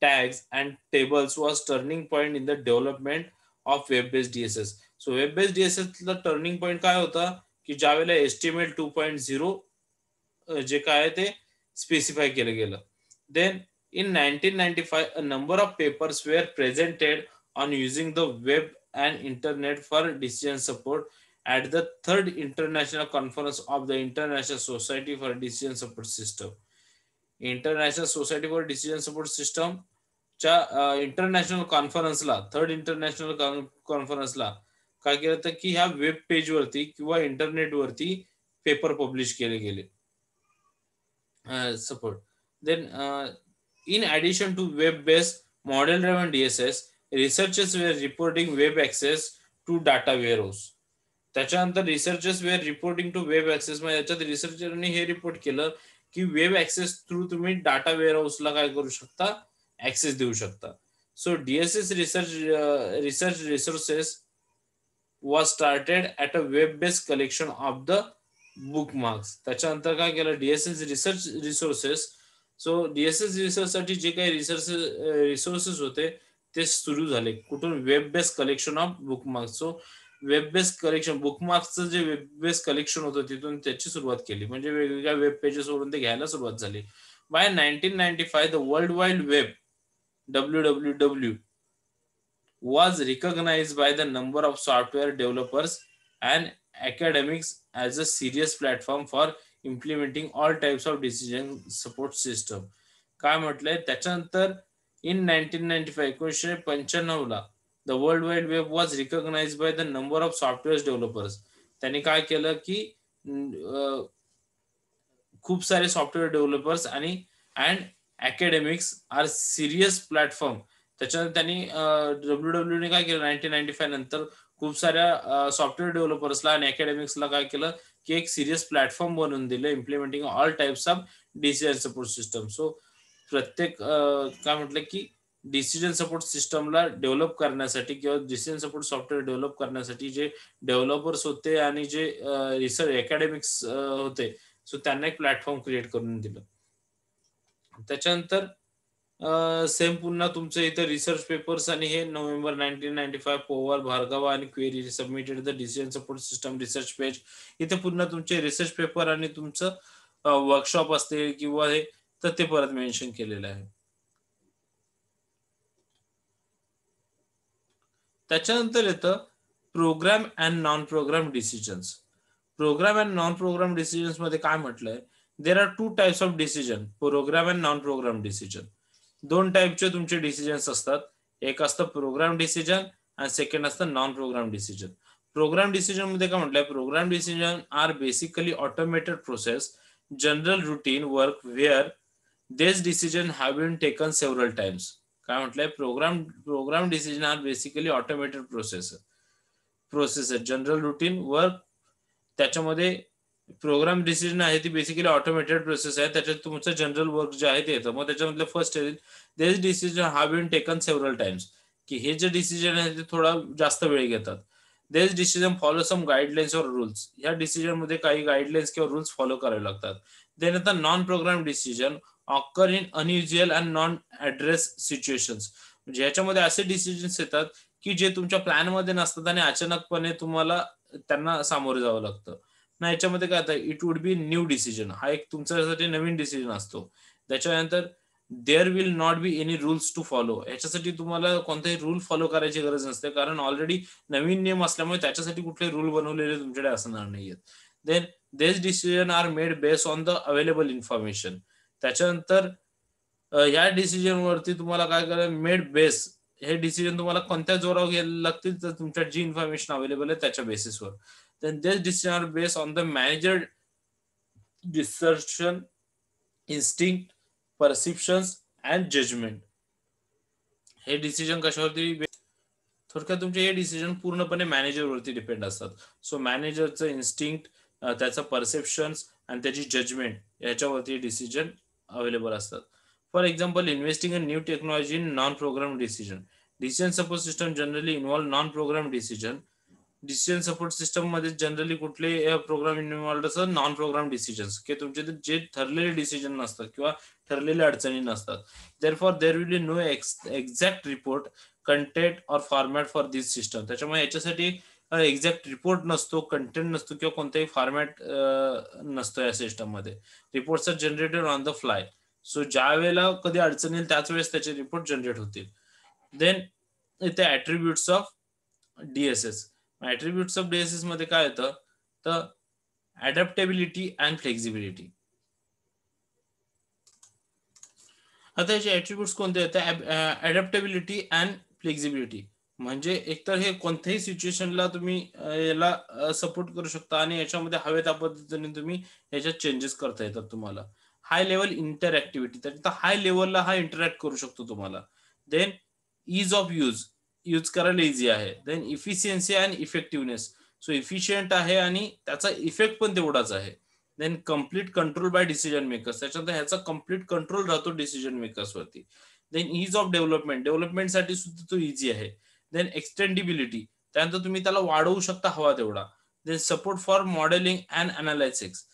tags and tables was turning point in the development of web based DSS so web based डीएसएसला turning point काय होता की ज्यावेळेला estimate to point zero जे काय आहे ते specify केलं गेलं then in nineteen ninety five a number of papers were presented on using the web and internet for decision support at the third international conference of the international society for decision support system international society for decision support system च्या international कॉन्फरन्सला third international कॉन्फरन्सला काय केलं तर की ह्या web page वरती किंवा इंटरनेट वरती पेपर पब्लिश केले गेले support then in addition to web based model driven DSS researches were reporting web access to data house त्याच्यानंतर researches were reporting to web access म्हणजे याच्यात रिसर्चरनी हे रिपोर्ट केलं की वेब ऍक्सेस थ्रू तुम्ही डाटा हाऊसला काय करू शकता ऍक्सेस देऊ शकता so DSS research research resources was started at a web based collection of the bookmarks त्याच्यानंतर काय केलं DSS research resources so DSS research साठी जे काही रिसर्च रिसोर्सेस uh, होते ते सुरू झाले कुठून web based collection of bookmarks so web based collection बुक मार्क्सचं जे वेब बेस्ड कलेक्शन होतं तिथून त्याची सुरुवात केली म्हणजे वेगवेगळ्या वेब पेजेस वरून ते घ्यायला सुरुवात झाली by nineteen ninety five the world wide web www was recognized by the number of software developers and academics as a serious platform for implementing all types of decision support system काय म्हटलंय त्याच्यानंतर in 1995 ninety five एकोणीशे पंच्याण्णव ला the world wide web was recognize by the number of software developers त्यांनी काय केलं की खूप सारे सॉफ्टवेअर डेव्हलपर्स आणि and academics are serious platform त्याच्यानंतर त्यांनी डब्ल्यू e ने काय केलं नाईन्टीन नाईन्टी फाय नंतर खूप साऱ्या सॉफ्टवेअर डेव्हलपर्सला आणि अकॅडमिक्सला काय केलं की एक सिरियस प्लॅटफॉर्म बनवून दिलं implementing all types of decision support system so प्रत्येक काय म्हटलं की डिसिजन सपोर्ट सिस्टमला डेव्हलप करण्यासाठी किंवा डिसिजन सपोर्ट सॉफ्टवेअर डेव्हलप करण्यासाठी जे डेव्हलपर्स होते आणि जे रिसर्च अकॅडमिक्स होते सो त्यांना एक प्लॅटफॉर्म क्रिएट करून दिलं त्याच्यानंतर सेम पुन्हा तुमचे इथे रिसर्च पेपर्स आणि हे नोव्हेंबर नाईन्टीन नाईन्टी फाय पोवाल भार्गव आणि query submitted the decision support system research page इथे पुन्हा तुमचे रिसर्च पेपर आणि तुमचं वर्कशॉप असतील किंवा हे तर ते परत मेन्शन केलेलं आहे त्याच्यानंतर येतं program and non program decisions program and non program decisions मध्ये काय म्हटलंय there are two types of decision program and non program decision दोन टाइपचे तुमचे डिसिजन्स असतात एक असतं प्रोग्राम डिसिजन आणि सेकंड असतं non program decision program decision मध्ये काय म्हटलंय program decision are basically automated process general routine work where this decision have been taken several times काय म्हटलंय program program decision are basically automated process process general routine work त्याच्यामध्ये program decision आहे ती basically automated process आहे त्याच्यात तुमचं general work जे आहे ते येतं मग त्याच्यामधलं फर्स्ट येईल डिसिजन हा बीन टेकन सेव्हरल टाइम्स की हे जे डिसिजन आहे ते थोडा जास्त वेळ घेतात these decision follow some guidelines or rules ह्या डिसिजन मध्ये काही गाईडलाईन्स किंवा रुल्स फॉलो करावे लागतात देन आता non program decision occur in unusual and non address situation म्हणजे ह्याच्यामध्ये असे डिसिजन येतात की जे तुमच्या प्लॅनमध्ये नसतात आणि अचानकपणे तुम्हाला त्यांना सामोरे जावं लागतं ना याच्यामध्ये काय आता it would be new decision हा एक तुमच्यासाठी नवीन डिसिजन असतो त्याच्यानंतर there will not be any rules to follow याच्यासाठी तुम्हाला कोणताही रूल फॉलो करायची गरज नसते कारण ऑलरेडी नवीन नियम असल्यामुळे त्याच्यासाठी कुठले रूल बनवलेले तुमच्याकडे असणार नाहीयेत then these decision are made based on the available information त्याच्यानंतर ह्या डिसिजन वरती तुम्हाला काय करायचं मेड बेस हे डिसिजन तुम्हाला कोणत्या जोरावर घ्यायला लागतील तर तुमच्या जी इन्फॉर्मेशन अवेलेबल आहे त्याच्या बेसिसवर then these decisions are based on the manager discretion, instinct, perceptions and judgment. हे डिसिजन कशावरती थोडक्यात तुमचे हे डिसिजन पूर्णपणे मॅनेजरवरती डिपेंड असतात सो मॅनेजरचं इन्स्टिंक्ट त्याचं परसेप्शन आणि त्याची जजमेंट याच्यावरती डिसिजन अवेलेबल असतात for example investing a new technology in non program decision decision support system generally involve non program decision decision support system मध्ये जनरली कुठले प्रोग्राम इन्व्हॉल्ड असतात नॉन प्रोग्राम डिसिजन्स की तुमचे जे ठरलेले डिसिजन नसतात किंवा ठरलेल्या अडचणी नसतात there for there will be no exact report content or format for this system त्याच्यामुळे याच्यासाठी एक्झॅक्ट रिपोर्ट नसतो कंटेंट नसतो किंवा कोणताही फॉर्मॅट नसतो या सिस्टम मध्ये reports are generated on the fly so ज्या वेळेला कधी अडचण येईल त्याच वेळेस त्याचे रिपोर्ट जनरेट होतील देन इथे attributes of DSS attributes of basis मध्ये काय होतं तर ऍडॅप्टेबिलिटी अँड फ्लेक्झिबिलिटी आता याचे ऍट्रिब्युट्स कोणते आहेत ऍडॅप्टेबिलिटी अँड फ्लेक्झिबिलिटी म्हणजे एकतर हे कोणत्याही सिच्युएशनला तुम्ही याला सपोर्ट करू शकता आणि याच्यामध्ये हवे त्या पद्धतीने तुम्ही याच्यात चेंजेस करता येतात तुम्हाला हाय लेवल इंटरॅक्टिव्हिटी तर हाय लेवलला हा इंटरॅक्ट करू शकतो तुम्हाला then ease of use use करायला इझी आहे then efficiency and effectiveness so efficient आहे आणि त्याचा इफेक्ट पण तेवढाच आहे then complete control by decision makers त्याच्यानंतर ह्याचा कम्प्लीट कंट्रोल राहतो डिसिजन मेकर्स वरती देन इज ऑफ डेव्हलपमेंट डेव्हलपमेंटसाठी सुद्धा तो इझी आहे देन एक्सटेंडिबिलिटी त्यानंतर तुम्ही त्याला वाढवू शकता हवा तेवढा then support for modeling and analytics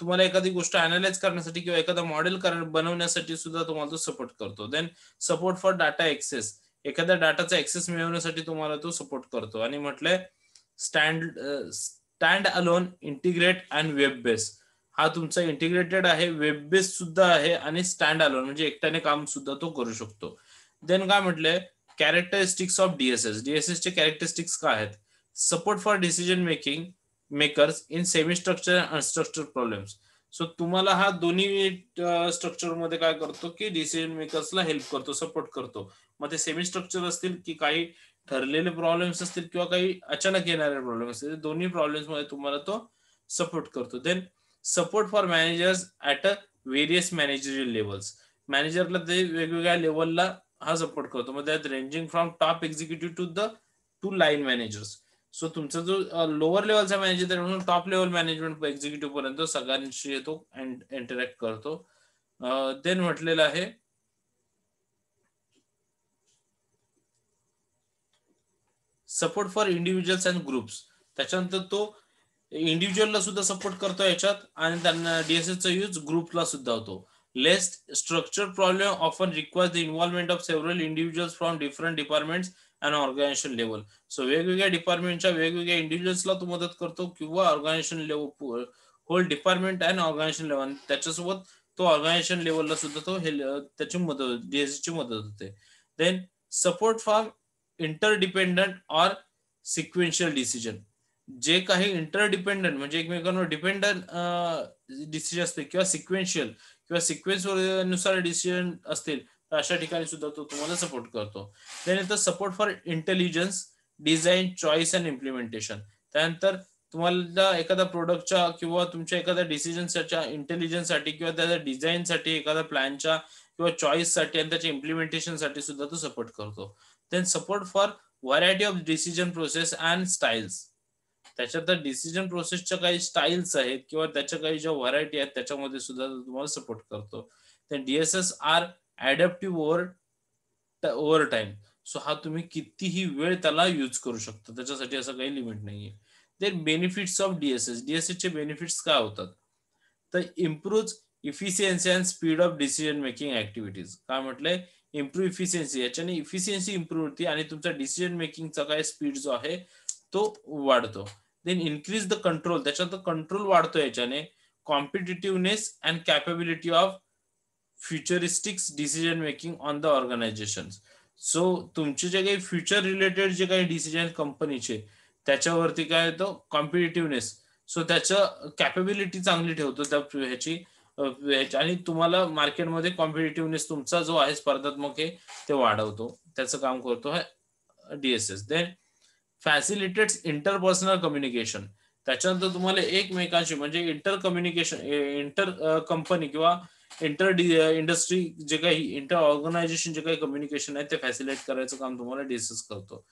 तुम्हाला एखादी गोष्ट अनालाइज करण्यासाठी किंवा एखादा मॉडेल बनवण्यासाठी सुद्धा तुम्हाला तो सपोर्ट करतो then support for data access एखाद्या डाटाचा ऍक्सेस मिळवण्यासाठी तुम्हाला तो सपोर्ट करतो आणि म्हटलंय stand stand alone integrate and web base हा तुमचा इंटिग्रेटेड आहे वेब बेस सुद्धा आहे आणि स्टँड अलोन म्हणजे एकट्याने काम सुद्धा तो करू शकतो देन काय म्हटलंय कॅरेक्टरिस्टिक्स ऑफ डीएसएस डीएसएस चे कॅरेक्टरिस्टिक्स काय आहेत support for decision making makers in semi structure unstructure problems so तुम्हाला हा दोन्ही स्ट्रक्चर मध्ये काय करतो की डिसिजन मेकर्सला हेल्प करतो सपोर्ट करतो मग ते सेमी स्ट्रक्चर असतील की काही ठरलेले प्रॉब्लेम्स असतील किंवा काही अचानक येणारे प्रॉब्लेम असतील दोन्ही प्रॉब्लेम्स मध्ये तुम्हाला तो सपोर्ट करतो then support for managers at a various managerial levels मॅनेजरला ते वेगवेगळ्या लेवलला हा सपोर्ट करतो मग त्यात ranging from top executive to the to line managers so तुमचा जो लोअर लेवलचा मॅनेजर म्हणून टॉप लेवल मॅनेजमेंट एक्झिक्युटिव्ह पर्यंत सगळ्यांशी येतो अँड इंटरॅक्ट करतो देन म्हटलेलं आहे support for individuals and groups त्याच्यानंतर तो इंडिव्हिज्युअलला सुद्धा सपोर्ट करतो याच्यात आणि त्यांना डीएसएसचा यूज ग्रुपला सुद्धा होतो less structure problem often requires the involvement of several individuals from different departments and organization level so वेगवेगळ्या डिपार्टमेंटच्या वेगवेगळ्या इंडिव्हिज्युअल्सला तो मदत करतो किंवा organization level whole department and organization level त्याच्यासोबत तो ऑर्गनायझेशन लेवलला सुद्धा तो हे त्याची मदत डीएसची मदत होते then support for dependent or sequential decision जे काही डिपेंडंट म्हणजे एकमेकांवर डिपेंडंट डिसिजन असते किंवा सिक्वेन्शियल किंवा सिक्वेन्स नुसार डिसिजन असतील तर अशा ठिकाणी सुद्धा तो तुम्हाला सपोर्ट करतो त्यानंतर support for intelligence design choice and implementation त्यानंतर तुम्हाला एखाद्या प्रोडक्टच्या किंवा तुमच्या एखाद्या डिसिजनच्या इंटेलिजन्ससाठी किंवा त्याच्या डिझाईनसाठी एखाद्या प्लॅनच्या किंवा चॉईससाठी आणि त्याच्या इम्प्लिमेंटेशनसाठी सुद्धा तो सपोर्ट करतो then support for variety of decision process and styles त्याच्यात डिसिजन प्रोसेसच्या काही स्टाईल्स आहेत किंवा त्याच्या काही ज्या व्हरायटी आहेत त्याच्यामध्ये सुद्धा तुम्हाला सपोर्ट करतो then DSS are adaptive over over time so हा तुम्ही कितीही वेळ त्याला युज करू शकता त्याच्यासाठी असं काही लिमिट नाही आहे then benefits of DSS DSS चे बेनिफिट्स काय होतात तर improve efficiency and speed of decision making activities काय म्हटलंय इम्प्रूव्ह इफिशियन्सी याच्याने इफिशियन्सी इम्प्रूव्ह होती आणि तुमचा डिसिजन मेकिंगचा काय स्पीड जो आहे तो वाढतो देन इन्क्रीज द कंट्रोल त्याच्यात कंट्रोल वाढतो याच्याने competitiveness and capability of futuristic decision making on the organization so तुमचे जे काही फ्युचर रिलेटेड जे काही डिसिजन कंपनीचे त्याच्यावरती काय येतो कॉम्पिटेटिव्हनेस सो त्याचं कॅपेबिलिटी चांगली ठेवतो त्या ह्याची आणि तुम्हाला मार्केटमध्ये कॉम्पिटेटिव्हनेस तुमचा जो आहे स्पर्धात्मक हे ते वाढवतो त्याचं काम करतो DSS then facilitates interpersonal communication त्याच्यानंतर तुम्हाला एकमेकांशी म्हणजे इंटर कम्युनिकेशन इंटर कंपनी किंवा इंटर इंडस्ट्री uh, जे काही इंटर ऑर्गनायझेशन जे काही कम्युनिकेशन आहे ते फॅसिलेट करायचं काम तुम्हाला डिस्कस करतो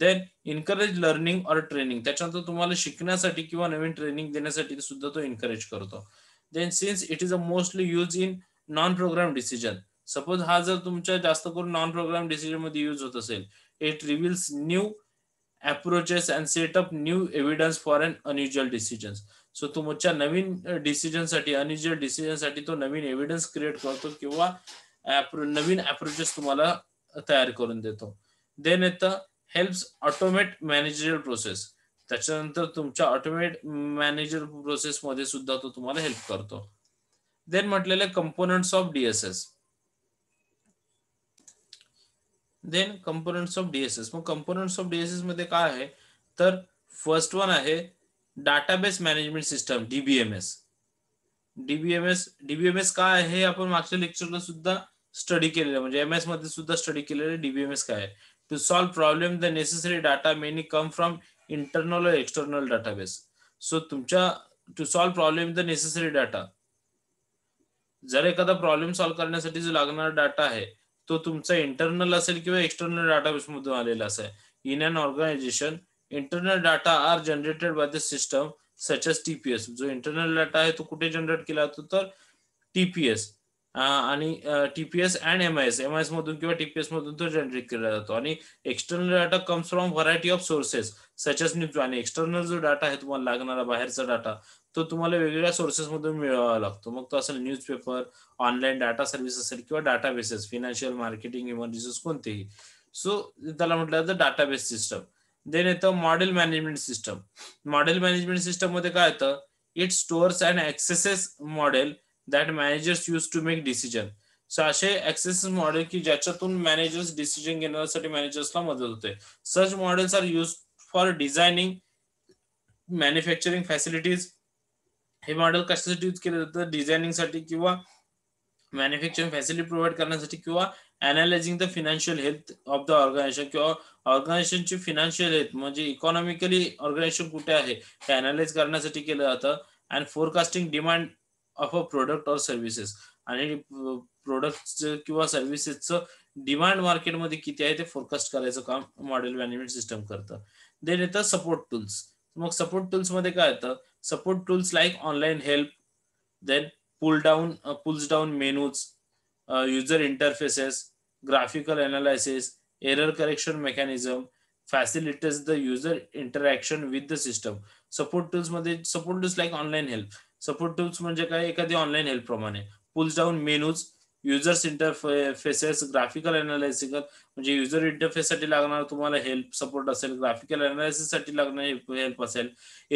then encourage learning or training त्याच्यानंतर तुम्हाला शिकण्यासाठी किंवा नवीन ट्रेनिंग देण्यासाठी सुद्धा तो इनकरेज करतो then since it is a mostly use in non program decision suppose हा जर तुमच्या जास्त करून नॉन प्रोग्राम डिसिजन मध्ये यूज होत असेल it reveals new approaches and set up new evidence for an unusual decisions so तुमच्या नवीन डिसिजनसाठी डिसिजन डिसिजनसाठी तो नवीन एव्हिडन्स क्रिएट करतो किंवा नवीन अप्रोचेस तुम्हाला तयार करून देतो देन येतं हेल्प्स ऑटोमेट मॅनेजरियल प्रोसेस त्याच्यानंतर तुमच्या ऑटोमेट मॅनेजर प्रोसेसमध्ये सुद्धा तो तुम्हाला हेल्प करतो देन म्हटलेले components of DSS then components of DSS मग कंपोनंट्स ऑफ डीएसएस मध्ये काय आहे तर फर्स्ट वन आहे database management system DBMS DBMS DBMS काय आहे आपण मागच्या लेक्चरला सुद्धा स्टडी केलेलं म्हणजे एम एस मध्ये सुद्धा स्टडी केलेलं डीबीएमएस काय आहे to solve problem the necessary data many come from internal or external database so तुमच्या to solve problem the necessary data जर एखादा प्रॉब्लेम सॉल्व्ह करण्यासाठी जो लागणारा डाटा आहे तो तुमचा इंटरनल असेल किंवा एक्सटर्नल डाटाबेस मधून आलेला असेल in an organization internal data are generated by the system such as TPS जो इंटरनल डाटा आहे तो कुठे जनरेट केला जातो तर टीपीएस आणि TPS and M I S M I S मधून किंवा टीपीएस मधून तो जनरेट केला जातो आणि external data comes from variety of sources such as news आणि एक्सटर्नल जो डाटा आहे तुम्हाला लागणारा बाहेरचा डाटा तो तुम्हाला वेगवेगळ्या मधून मिळवावा लागतो मग तो असेल न्यूजपेपर ऑनलाईन डाटा सर्व्हिस असेल किंवा बेसेस फिनान्शियल मार्केटिंग ह्युमन कोणतेही सो त्याला म्हटलं जातं डाटाबेस सिस्टम देन येतं model management system model management system मध्ये काय येतं it stores and accesses model that managers use to make decision so असे ऍक्सेसेस मॉडेल की ज्याच्यातून मॅनेजर्स डिसिजन घेण्यासाठी मॅनेजर्सला मदत होते such models are use for designing manufacturing facilities हे मॉडेल कशासाठी युज केलं जातं डिझायनिंगसाठी किंवा मॅन्युफॅक्चरिंग फॅसिलिटी प्रोव्हाइड करण्यासाठी किंवा analyzing the financial health of the organization किंवा ऑर्गनायझेशनची फिनान्शियल हेल्थ म्हणजे इकॉनॉमिकली ऑर्गनायझेशन कुठे आहे ते अनालाइज करण्यासाठी केलं जातं and forecasting demand of a product or services आणि प्रोडक्ट किंवा सर्व्हिसेसचं डिमांड मार्केटमध्ये किती आहे ते फोरकास्ट करायचं काम मॉडेल मॅनेजमेंट सिस्टम करतं देन येतं सपोर्ट टूल्स मग सपोर्ट टूल्स मध्ये काय येतं support tools like online help then pull down pulls down menus user interfaces graphical analysis, error correction mechanism, facilitates the user interaction with the system. Support tools मध्ये support tools like online help support tools म्हणजे काय एखादी online help प्रमाणे pulls down menus users interfaces graphical analysis म्हणजे user interface साठी लागणार तुम्हाला help support असेल ग्राफिकल अनालिसिस साठी लागणारी हेल्प असेल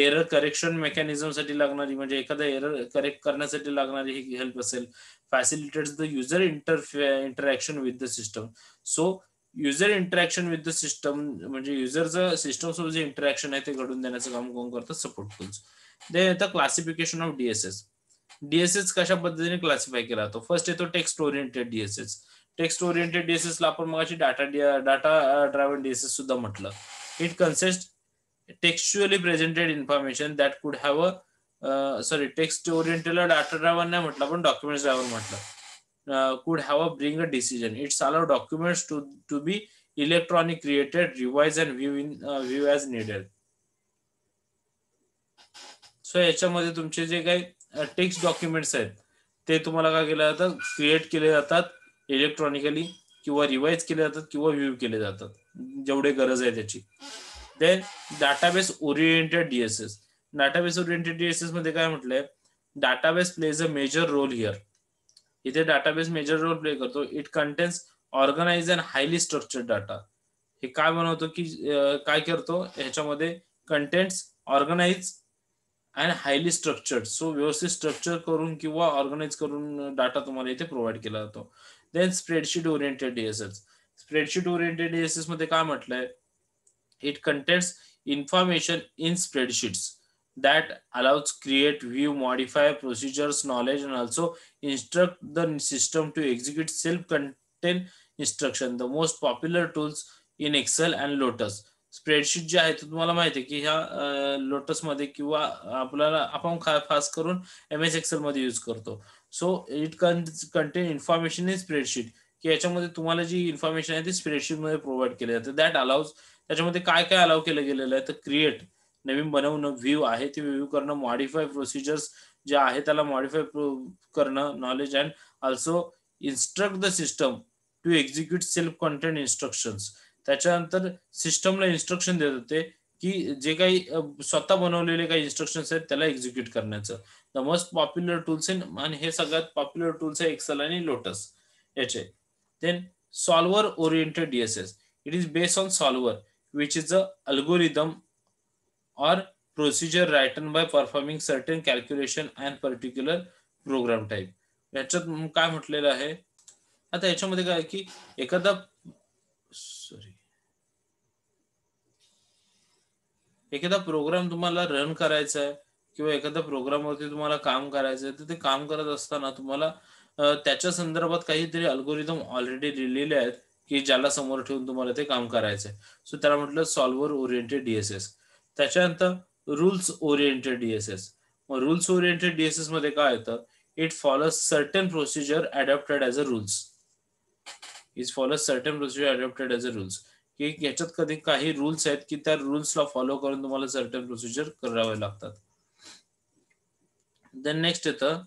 एरर करेक्शन मेकॅनिझम साठी लागणारी म्हणजे एखादा एरर करेक्ट करण्यासाठी लागणारी हेल्प असेल facilitated the user interface interaction with the system so user interaction with the system म्हणजे युजरचं सिस्टम सोबत जे इंटरॅक्शन आहे ते घडून देण्याचं काम कोण करतं support tools the classification of DSS DSS कशा पद्धतीने क्लासिफाय केला जातो फर्स्ट येतो text oriented DSS text oriented DSS ला आपण मग डाटा डाटा ड्रायव्हन डीएसएस सुद्धा म्हटलं it consist textually presented information that could have a sorry text oriented data driver नाही म्हटलं पण डॉक्युमेंट्स ड्रायव्हर म्हटलं could have a bring a decision it's allow documents to to be electronic created revise and view in view as needed so याच्यामध्ये तुमचे जे काही text documents आहेत ते तुम्हाला काय केलं जातं क्रिएट केले जातात इलेक्ट्रॉनिकली किंवा रिवाइज केले जातात किंवा व्ह्यू केले जातात जेवढे गरज आहे त्याची then database oriented DSS database oriented DSS मध्ये काय म्हटलंय database plays a major role here इथे डाटाबेस मेजर रोल प्ले करतो it contains organise and highly structured data हे काय बनवतो की काय करतो ह्याच्यामध्ये contents organise and highly structured so व्यवस्थित स्ट्रक्चर करून किंवा ऑर्गनाईज करून डाटा तुम्हाला इथे प्रोव्हाइड केला जातो then spreadsheet oriented DSS spreadsheet oriented DSS मध्ये काय म्हटलंय it contains information in spreadsheets that allows create view modify procedures knowledge and also instruct the system to execute self contain instruction the most popular tools in Excel and Lotus spreadsheet जे आहे ते तुम्हाला माहिती आहे की ह्या lotus मध्ये किंवा आपल्याला आपण फास्ट करून एम एस एक्सेल मध्ये युज करतो so it con contain information in spreadsheet की याच्यामध्ये तुम्हाला जी इन्फॉर्मेशन आहे ती स्प्रेडशीट मध्ये प्रोव्हाइड केली जाते दॅट अलाउज त्याच्यामध्ये काय काय अलाव केलं गेलेलं आहे तर क्रिएट नवीन बनवणं व्ह्यू आहे ते व्ह्यू करणं मॉडिफाय प्रोसिजर्स जे आहे त्याला मॉडिफाय करणं knowledge and also instruct the system to execute self content instructions त्याच्यानंतर सिस्टमला इन्स्ट्रक्शन देत होते की जे काही स्वतः बनवलेले काही इन्स्ट्रक्शन आहेत त्याला एक्झिक्यूट करण्याचं the most popular tools in आणि हे सगळ्यात पॉप्युलर टूल्स आहे एक्सल आणि लोटस याचे then solver oriented DSS it is based on solver which is a algorithm or procedure written by performing certain calculation and particular program type याच्यात काय म्हटलेलं आहे आता याच्यामध्ये काय की एखादा एखादा प्रोग्राम तुम्हाला रन करायचा आहे किंवा एखाद्या प्रोग्रामवरती तुम्हाला काम करायचं आहे तर ते काम करत असताना तुम्हाला त्याच्या संदर्भात काहीतरी अल्गोरिदम ऑलरेडी लिहिलेले आहेत की ज्याला समोर ठेवून तुम्हाला ते काम करायचंय सो त्याला म्हटलं सॉल्वर ओरिएंटेड डीएसएस त्याच्यानंतर रुल्स ओरिएंटेड डीएसएस मग रुल्स ओरिएंटेड डीएसएस मध्ये काय येतं it follow certain procedure adapted as a rules it follow certain procedure adopted as a rules की याच्यात कधी काही रूल्स आहेत की त्या रूल्सला फॉलो करून तुम्हाला सर्टन प्रोसिजर करावे लागतात देन नेक्स्ट येतं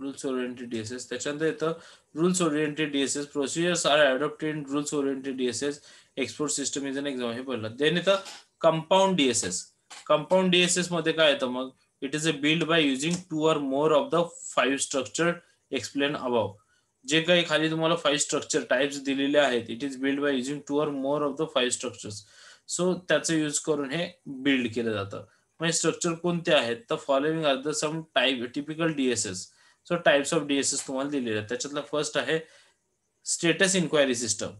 रूल्स ओरिएंटेड डीएसएस त्याच्यानंतर येतं rules oriented DSS procedures are adopted rules oriented DSS export system system is exam हे बोललं देन येतं कंपाऊंड डीएसएस कंपाऊंड डीएसएस मध्ये काय येतं मग it is a build by using two or more of the five structure explain above जे काही खाली तुम्हाला फाईव्ह स्ट्रक्चर टाइप्स दिलेले आहेत it is build by using two or more of the five structures so त्याचं use करून हे build केलं जातं म्हणजे स्ट्रक्चर कोणते आहेत तर following are the some type typical DSS so types of DSS तुम्हाला दिलेले आहेत त्याच्यातला फर्स्ट आहे status inquiry system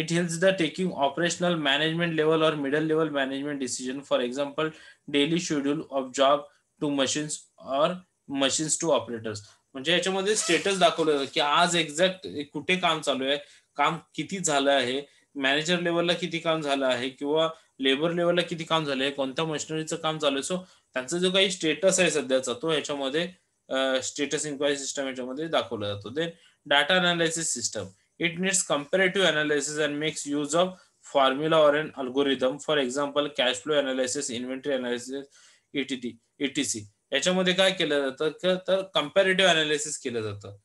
it helps the taking operational management level or middle level management decision for example daily schedule of job to machines or machines to operators म्हणजे याच्यामध्ये status दाखवलं की आज एक्झॅक्ट कुठे काम चालू आहे काम किती झालं आहे मॅनेजर लेवलला किती काम झालं आहे किंवा लेबर लेवलला किती काम झालं आहे कोणत्या मशिनरीचं काम चालू आहे सो त्यांचा जो काही स्टेटस आहे सध्याचा तो याच्यामध्ये स्टेटस इन्क्वायरी सिस्टम याच्यामध्ये दाखवला जातो then data analysis system it needs comparative analysis and makes use of formula or an algorithm for example cash flow analysis inventory analysis etc etc याच्यामध्ये काय केलं जातं तर कम्पॅरेटिव्ह अनालिसिस केलं जातं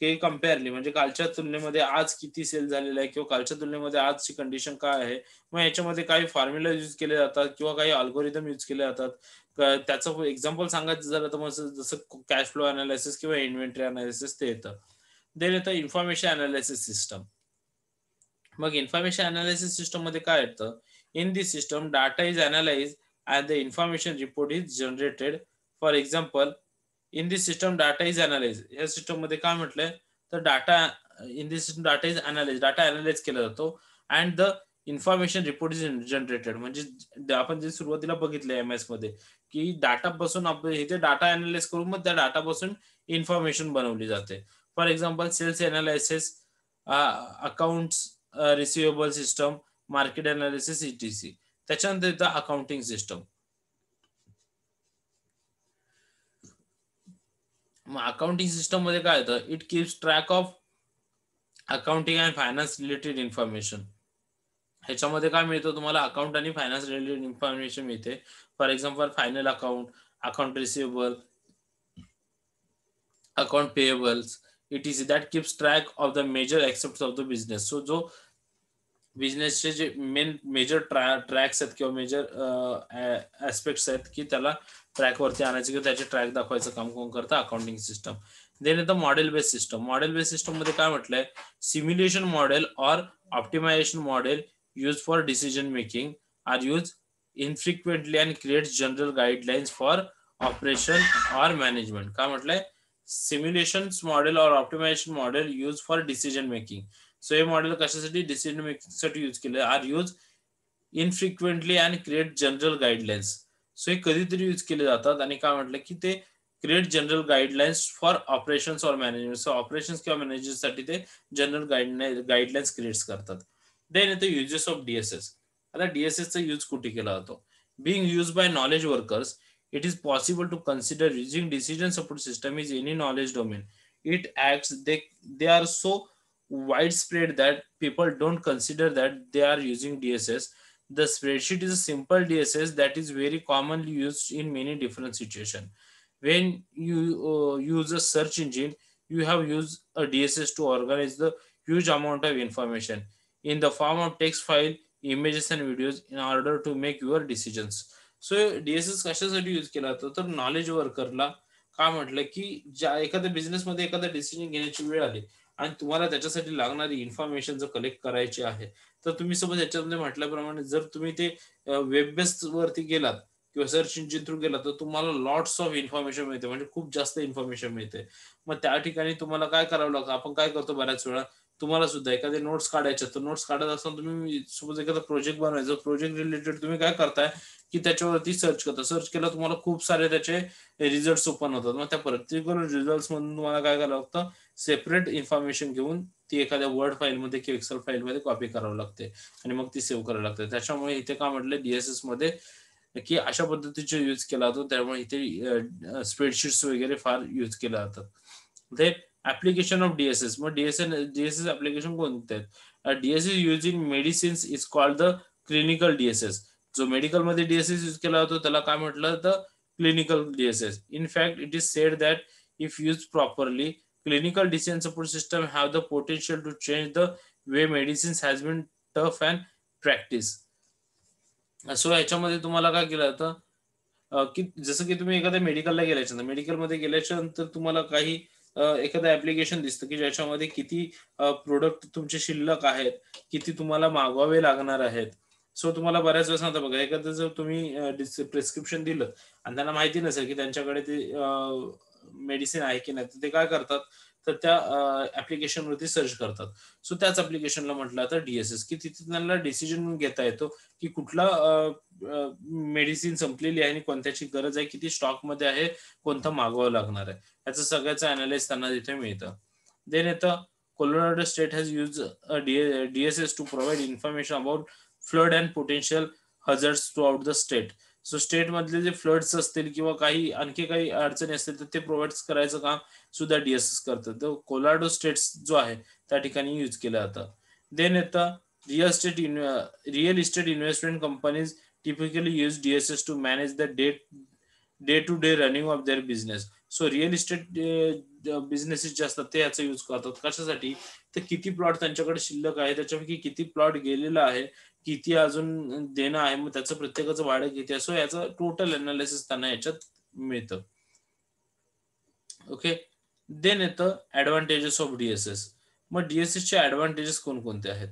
की कम्पेअरली म्हणजे कालच्या तुलनेमध्ये आज किती सेल झालेला आहे किंवा कालच्या तुलनेमध्ये आजची कंडिशन काय आहे मग याच्यामध्ये काही फॉर्म्युला युज केले जातात किंवा काही अल्गोरिदम युज केले जातात त्याचं एक्झाम्पल सांगायचं झालं तर मग जसं कॅश फ्लो अनालिसिस किंवा इन्व्हेंटरी अनालिसिस ते येतं देन येतं इन्फॉर्मेशन अनालिसिस सिस्टम मग इन्फॉर्मेशन अनालिसिस सिस्टम मध्ये काय येतं in this system data is analyse and the information report is generated for example in this system data is analyse या system मध्ये काय म्हटलंय तर data in this system data is analyse data analyse केला जातो and the information report is generated म्हणजे आपण जे सुरुवातीला बघितलं एम एस मध्ये की डाटा पासून इथे डाटा अनालाइज करून मग त्या डाटा पासून इन्फॉर्मेशन बनवली जाते for example sales analysis account receivable system market analysis etc त्याच्यानंतर इथं अकाउंटिंग सिस्टम मग अकाउंटिंग सिस्टम मध्ये काय होतं it keeps track of accounting and finance related information ह्याच्यामध्ये काय मिळतं तुम्हाला अकाउंट आणि फायनान्स रिलेटेड इन्फॉर्मेशन मिळते for example final account account receivable account payables it is that keeps track of the major except of the business so जो बिझनेसचे जे main major ट्रॅ tracks आहेत किंवा मेजर ऍस्पेक्ट्स आहेत की त्याला ट्रॅकवरती आणायचं किंवा त्याचे ट्रॅक दाखवायचं काम कोण करतं अकाउंटिंग सिस्टम देन येतं model base system model base system मध्ये काय म्हटलंय simulation model or optimisation model use for decision making are use infrequently and create general guidelines for operation or management काय म्हटलंय simulation model or optimisation model use for decision making so हे model कशासाठी decision making साठी use केलं are use infrequently and create general guidelines so हे कधीतरी use केले जातात आणि काय म्हटलं की ते create general guidelines for operation or management so operation किंवा मॅनेजमेंट साठी ते जनरल गाईडलाईन गाईडलाईन्स क्रिएट करतात देन इथे युजेस ऑफ डीएसएस आता डीएसएसचा यूज कुठे केला जातो being use by knowledge workers it is possible to consider using decision support system is any knowledge domain it act they they are so widespread that people don't consider that they are using DSS. The spreadsheet is a simple DSS that is very commonly used in many different situations. When you uh, use a search engine, you have used a DSS to organize the huge amount of information in the form of text file, images and videos in order to make your decisions. So DSS S S कशासाठी use केला जातो तर knowledge वर्करला का म्हटलं की ज्या एखाद्या बिझनेसमध्ये एखादा डिसिजन घेण्याची वेळ आली आणि तुम्हाला त्याच्यासाठी लागणारी इन्फॉर्मेशन जर कलेक्ट करायची आहे तर तुम्ही समज याच्यामध्ये म्हटल्याप्रमाणे जर तुम्ही ते वेब बेस्ट वरती गेलात किंवा सर्च इंजिन थ्रू गेला तर तुम्हाला लॉट्स ऑफ इन्फॉर्मेशन मिळते म्हणजे खूप जास्त इन्फॉर्मेशन मिळते मग त्या ठिकाणी तुम्हाला काय करावं लागतं आपण काय करतो बऱ्याच वेळा तुम्हाला सुद्धा एखादे नोट्स काढायचे तर नोट्स काढत असताना तुम्ही सपोज एखादा प्रोजेक्ट बनवायचा प्रोजेक्ट रिलेटेड तुम्ही काय करताय की त्याच्यावरती सर्च करता सर्च केला तुम्हाला खूप सारे त्याचे रिझल्ट ओपन होतात मग त्या पर्टिक्युलर रिझल्ट मधून तुम्हाला काय करावं लागतं सेपरेट इन्फॉर्मेशन घेऊन ती एखाद्या वर्ड फाईलमध्ये किंवा एक्सेल फाईलमध्ये कॉपी करावं लागते आणि मग ती सेव्ह करावी लागते त्याच्यामुळे इथे काय म्हटलं डीएसएस मध्ये की अशा पद्धतीचे यूज केला जातो त्यामुळे इथे स्प्रेडशीट्स वगैरे फार यूज केल्या जातात ऍप्लिकेशन ऑफ डीएसएस मग डीएसएन डीएसएस ऍप्लिकेशन कोणते आहेत DSS use in medicines is called the clinical DSS जो मेडिकल मध्ये डीएसएस यूज केला जातो त्याला काय म्हटलं तर clinical DSS in fact it is said that if use properly clinical decision support system have the potential to change the way medicines has been tough and practice so याच्यामध्ये तुम्हाला काय केलं जातं uh, की जसं की तुम्ही एखाद्या मेडिकलला गेल्याच्या मेडिकलमध्ये गेल्याच्या नंतर तुम्हाला काही एखादं ऍप्लिकेशन दिसतं की ज्याच्यामध्ये किती प्रोडक्ट तुमचे शिल्लक आहेत किती तुम्हाला मागवावे लागणार आहेत सो तुम्हाला बऱ्याच वेळेस आता बघा एखादं जर तुम्ही प्रिस्क्रिप्शन दिलं आणि त्यांना माहिती नसेल की त्यांच्याकडे ते मेडिसिन आहे की नाही तर ते काय करतात तर त्या वरती सर्च करतात सो त्याच ऍप्लिकेशनला म्हटलं तर डीएसएस की तिथे त्यांना डिसिजन घेता येतो की कुठला मेडिसिन संपलेली आहे आणि कोणत्याची गरज आहे किती मध्ये आहे कोणता मागवावं लागणार आहे याचं सगळ्याचं अनालिस त्यांना तिथे मिळतं देन येतं Colorado state has use DSS to provide information about flood and potential hazards throughout the state so state मधले जे फ्लड्स असतील किंवा काही आणखी काही अडचणी असतील तर ते प्रोव्हाइड करायचं काम सुद्धा डीएसएस करतात तर कोलाडो स्टेट्स जो आहे त्या ठिकाणी यूज केलं जातं देन येतं real estate real estate investment companies typically use DSS to manage the day day to day running of their business so real estate businesses जे असतात ते याचा युज करतात कशासाठी तर किती प्लॉट त्यांच्याकडे शिल्लक आहे त्याच्यापैकी किती प्लॉट गेलेला आहे किती अजून देणं आहे मग त्याचं प्रत्येकाचं भाडं किती आहे सो याचं टोटल अनालिसिस त्यांना याच्यात मिळतं ओके देन येतं ऍडव्हान्टेजेस ऑफ डीएसएस मग डीएसएस चे ऍडव्हान्टेजेस कोणकोणते आहेत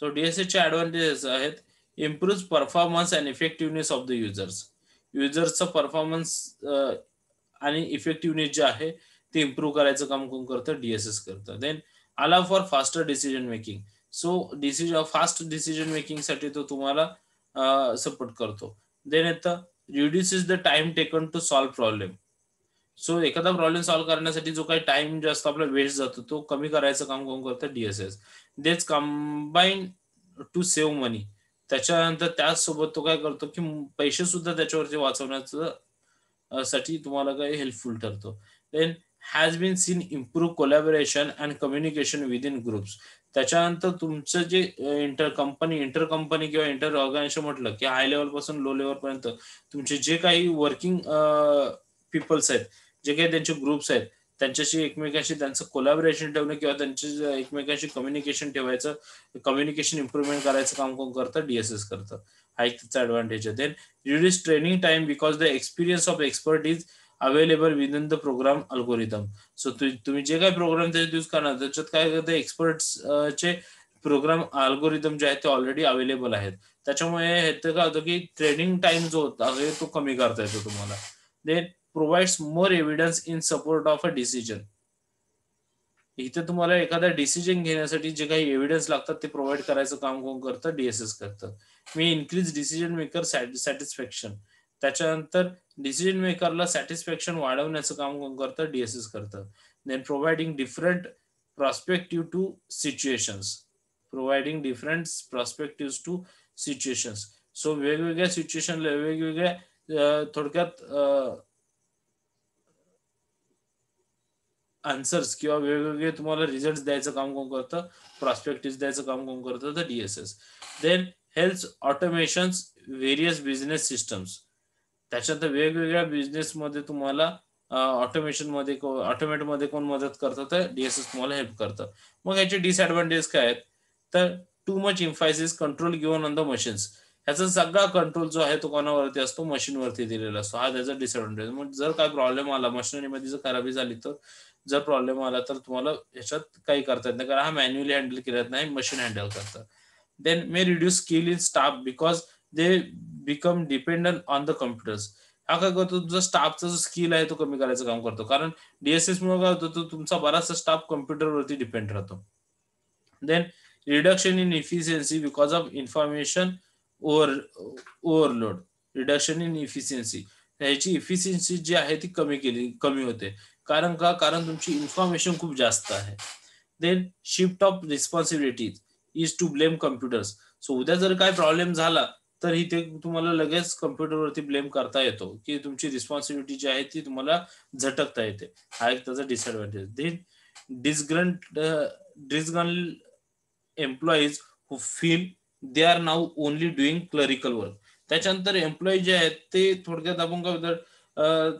सो डीएसएस चे ऍडव्हान्टेजेस आहेत improve performance and effectiveness of the users युजर्सचा परफॉर्मन्स आणि इफेक्टिव्हनेस जे आहे ते इम्प्रूव्ह करायचं काम कोण करतं डीएसएस करतं देन आला for faster decision making so decision fast decision making साठी तो तुम्हाला सपोर्ट करतो देन येतं reduces the time taken to solve problem so एखादा प्रॉब्लेम सॉल्व्ह करण्यासाठी जो काही टाइम जास्त आपला वेस्ट जातो तो कमी करायचं काम कोण करतं डीएसएस देच कंबाईन टू सेव्ह मनी त्याच्यानंतर सोबत तो काय करतो की पैसे सुद्धा त्याच्यावरती वाचवण्याचं साठी तुम्हाला काही हेल्पफुल ठरतो then has been seen improve collaboration and communication within groups त्याच्यानंतर तुमचं जे इंटर कंपनी इंटर कंपनी किंवा इंटर ऑर्गनायझेशन म्हटलं की हाय लेवल पासून लो लेवल पर्यंत तुमचे जे काही वर्किंग पीपल्स आहेत जे काही त्यांचे ग्रुप्स आहेत त्यांच्याशी एकमेकांशी त्यांचं कोलॅबरेशन ठेवणं किंवा त्यांचे एकमेकांशी कम्युनिकेशन ठेवायचं कम्युनिकेशन इम्प्रुव्हमेंट करायचं काम कोण करतं डीएसएस करतं hike त्याचा advantage आहे then reduce training time because the experience of expert is available within the program algorithm so तुम्ही जे काही प्रोग्राम त्याच्यात युज करणार त्याच्यात काय करते एक्सपर्ट्स चे प्रोग्राम अल्गोरिदम जे आहेत ते ऑलरेडी अवेलेबल आहेत त्याच्यामुळे हे काय होतं की ट्रेनिंग टाइम जो होता तो कमी करता येतो तुम्हाला they provides more evidence in support of a decision इथे तुम्हाला एखादा डिसिजन घेण्यासाठी जे काही एव्हिडन्स लागतात ते प्रोव्हाइड करायचं काम कोण करतं डीएसएस करतं मी इन्क्रीज डिसिजन मेकर सॅटिस्फॅक्शन त्याच्यानंतर डिसिजन मेकरला सॅटिस्फॅक्शन वाढवण्याचं काम कोण करतं डीएसएस करतं then providing different prospective to situation providing different prospective to situation so वेगवेगळ्या सिच्युएशनला वेगवेगळ्या थोडक्यात आन्सर्स किंवा वेगवेगळे तुम्हाला रिझल्ट द्यायचं काम कोण करतं प्रॉस्पेक्टिव्ह द्यायचं काम कोण करतं तर DSS then health automations various business systems त्याच्यात वेगवेगळ्या बिझनेसमध्ये तुम्हाला ऑटोमेशन मध्ये ऑटोमेट मध्ये कोण मदत करतं तर डीएसएस तुम्हाला हेल्प करतं मग याचे डिसएडव्हान्टेज काय आहेत तर too much emphasis control given on the machines ह्याचा सगळा कंट्रोल जो आहे तो कोणावरती असतो मशीनवरती दिलेला असतो हा त्याचा डिसएडव्हान्टेज मग जर काय प्रॉब्लेम आला मशिनरीमध्ये जर खराबी झाली तर जर प्रॉब्लेम आला तर तुम्हाला ह्याच्यात काही करता येत नाही कारण हा मॅन्युअली हँडल केला नाही मशीन हँडल करतं then may reduce skill in staff because they become dependent on the computers हा काय करतो तुझा स्टाफचा जो स्किल आहे तो कमी करायचं काम करतो कारण डीएसएस मुळे काय होतो तुमचा बराचसा स्टाफ कम्प्युटरवरती डिपेंड राहतो then reduction in efficiency because of information over overload reduction in efficiency ह्याची इफिशियन्सी जी आहे ती कमी केली कमी होते कारण का कारण तुमची इन्फॉर्मेशन खूप जास्त आहे then shift of responsibilities is to blame computers so उद्या जर काय प्रॉब्लेम झाला तर इथे तुम्हाला लगेच कम्प्युटरवरती ब्लेम करता येतो की तुमची रिस्पॉन्सिबिलिटी जी आहे ती तुम्हाला झटकता येते हा एक त्याचा disadvantage then disgruntled disgruntled employees who feel they are now only doing clerical work त्याच्यानंतर एम्प्लॉई जे आहेत ते थोडक्यात आपण काय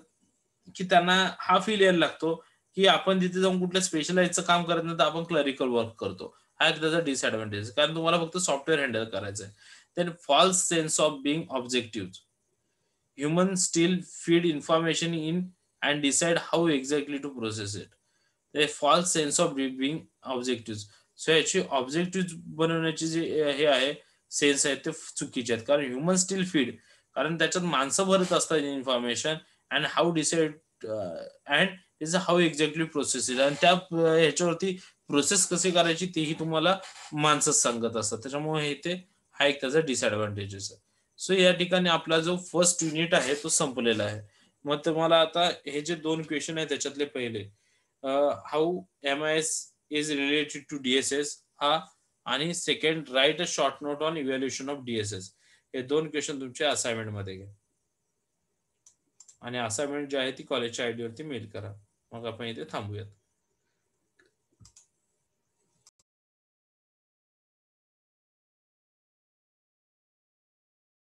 की त्यांना हा फील यायला लागतो की आपण तिथे जाऊन कुठल्या स्पेशलाइजचं काम करत नाही तर आपण क्लरिकल वर्क करतो हा एक त्याचा डिसएडव्हान्टेज कारण तुम्हाला फक्त सॉफ्टवेअर हँडल करायचं आहे then false sense of being objective human still feed information in and decide how exactly to process it false sense of being objective so याची ऑब्जेक्टिव्ह बनवण्याची जे हे आहे सेन्स आहेत ते चुकीचे आहेत कारण ह्युमन स्टील फीड कारण त्याच्यात माणसं भरत असतात information and how decide and is how exactly process it आणि त्या ह्याच्यावरती प्रोसेस कशी करायची तेही तुम्हाला माणसं सांगत असतात त्याच्यामुळे हे ते हा एक त्याचा डिसएडव्हान्टेजेस आहे सो या ठिकाणी आपला जो फर्स्ट युनिट आहे तो संपलेला आहे मग तुम्हाला आता हे जे दोन क्वेश्चन आहे त्याच्यातले पहिले how M I S is related to DSS हा आणि second write a short note on evaluation of DSS हे दोन क्वेश्चन तुमच्या असाइनमेंट मध्ये घ्या आणि असाइनमेंट जी आहे ती कॉलेजच्या आयडीवरती मेल करा मग आपण इथे थांबूयात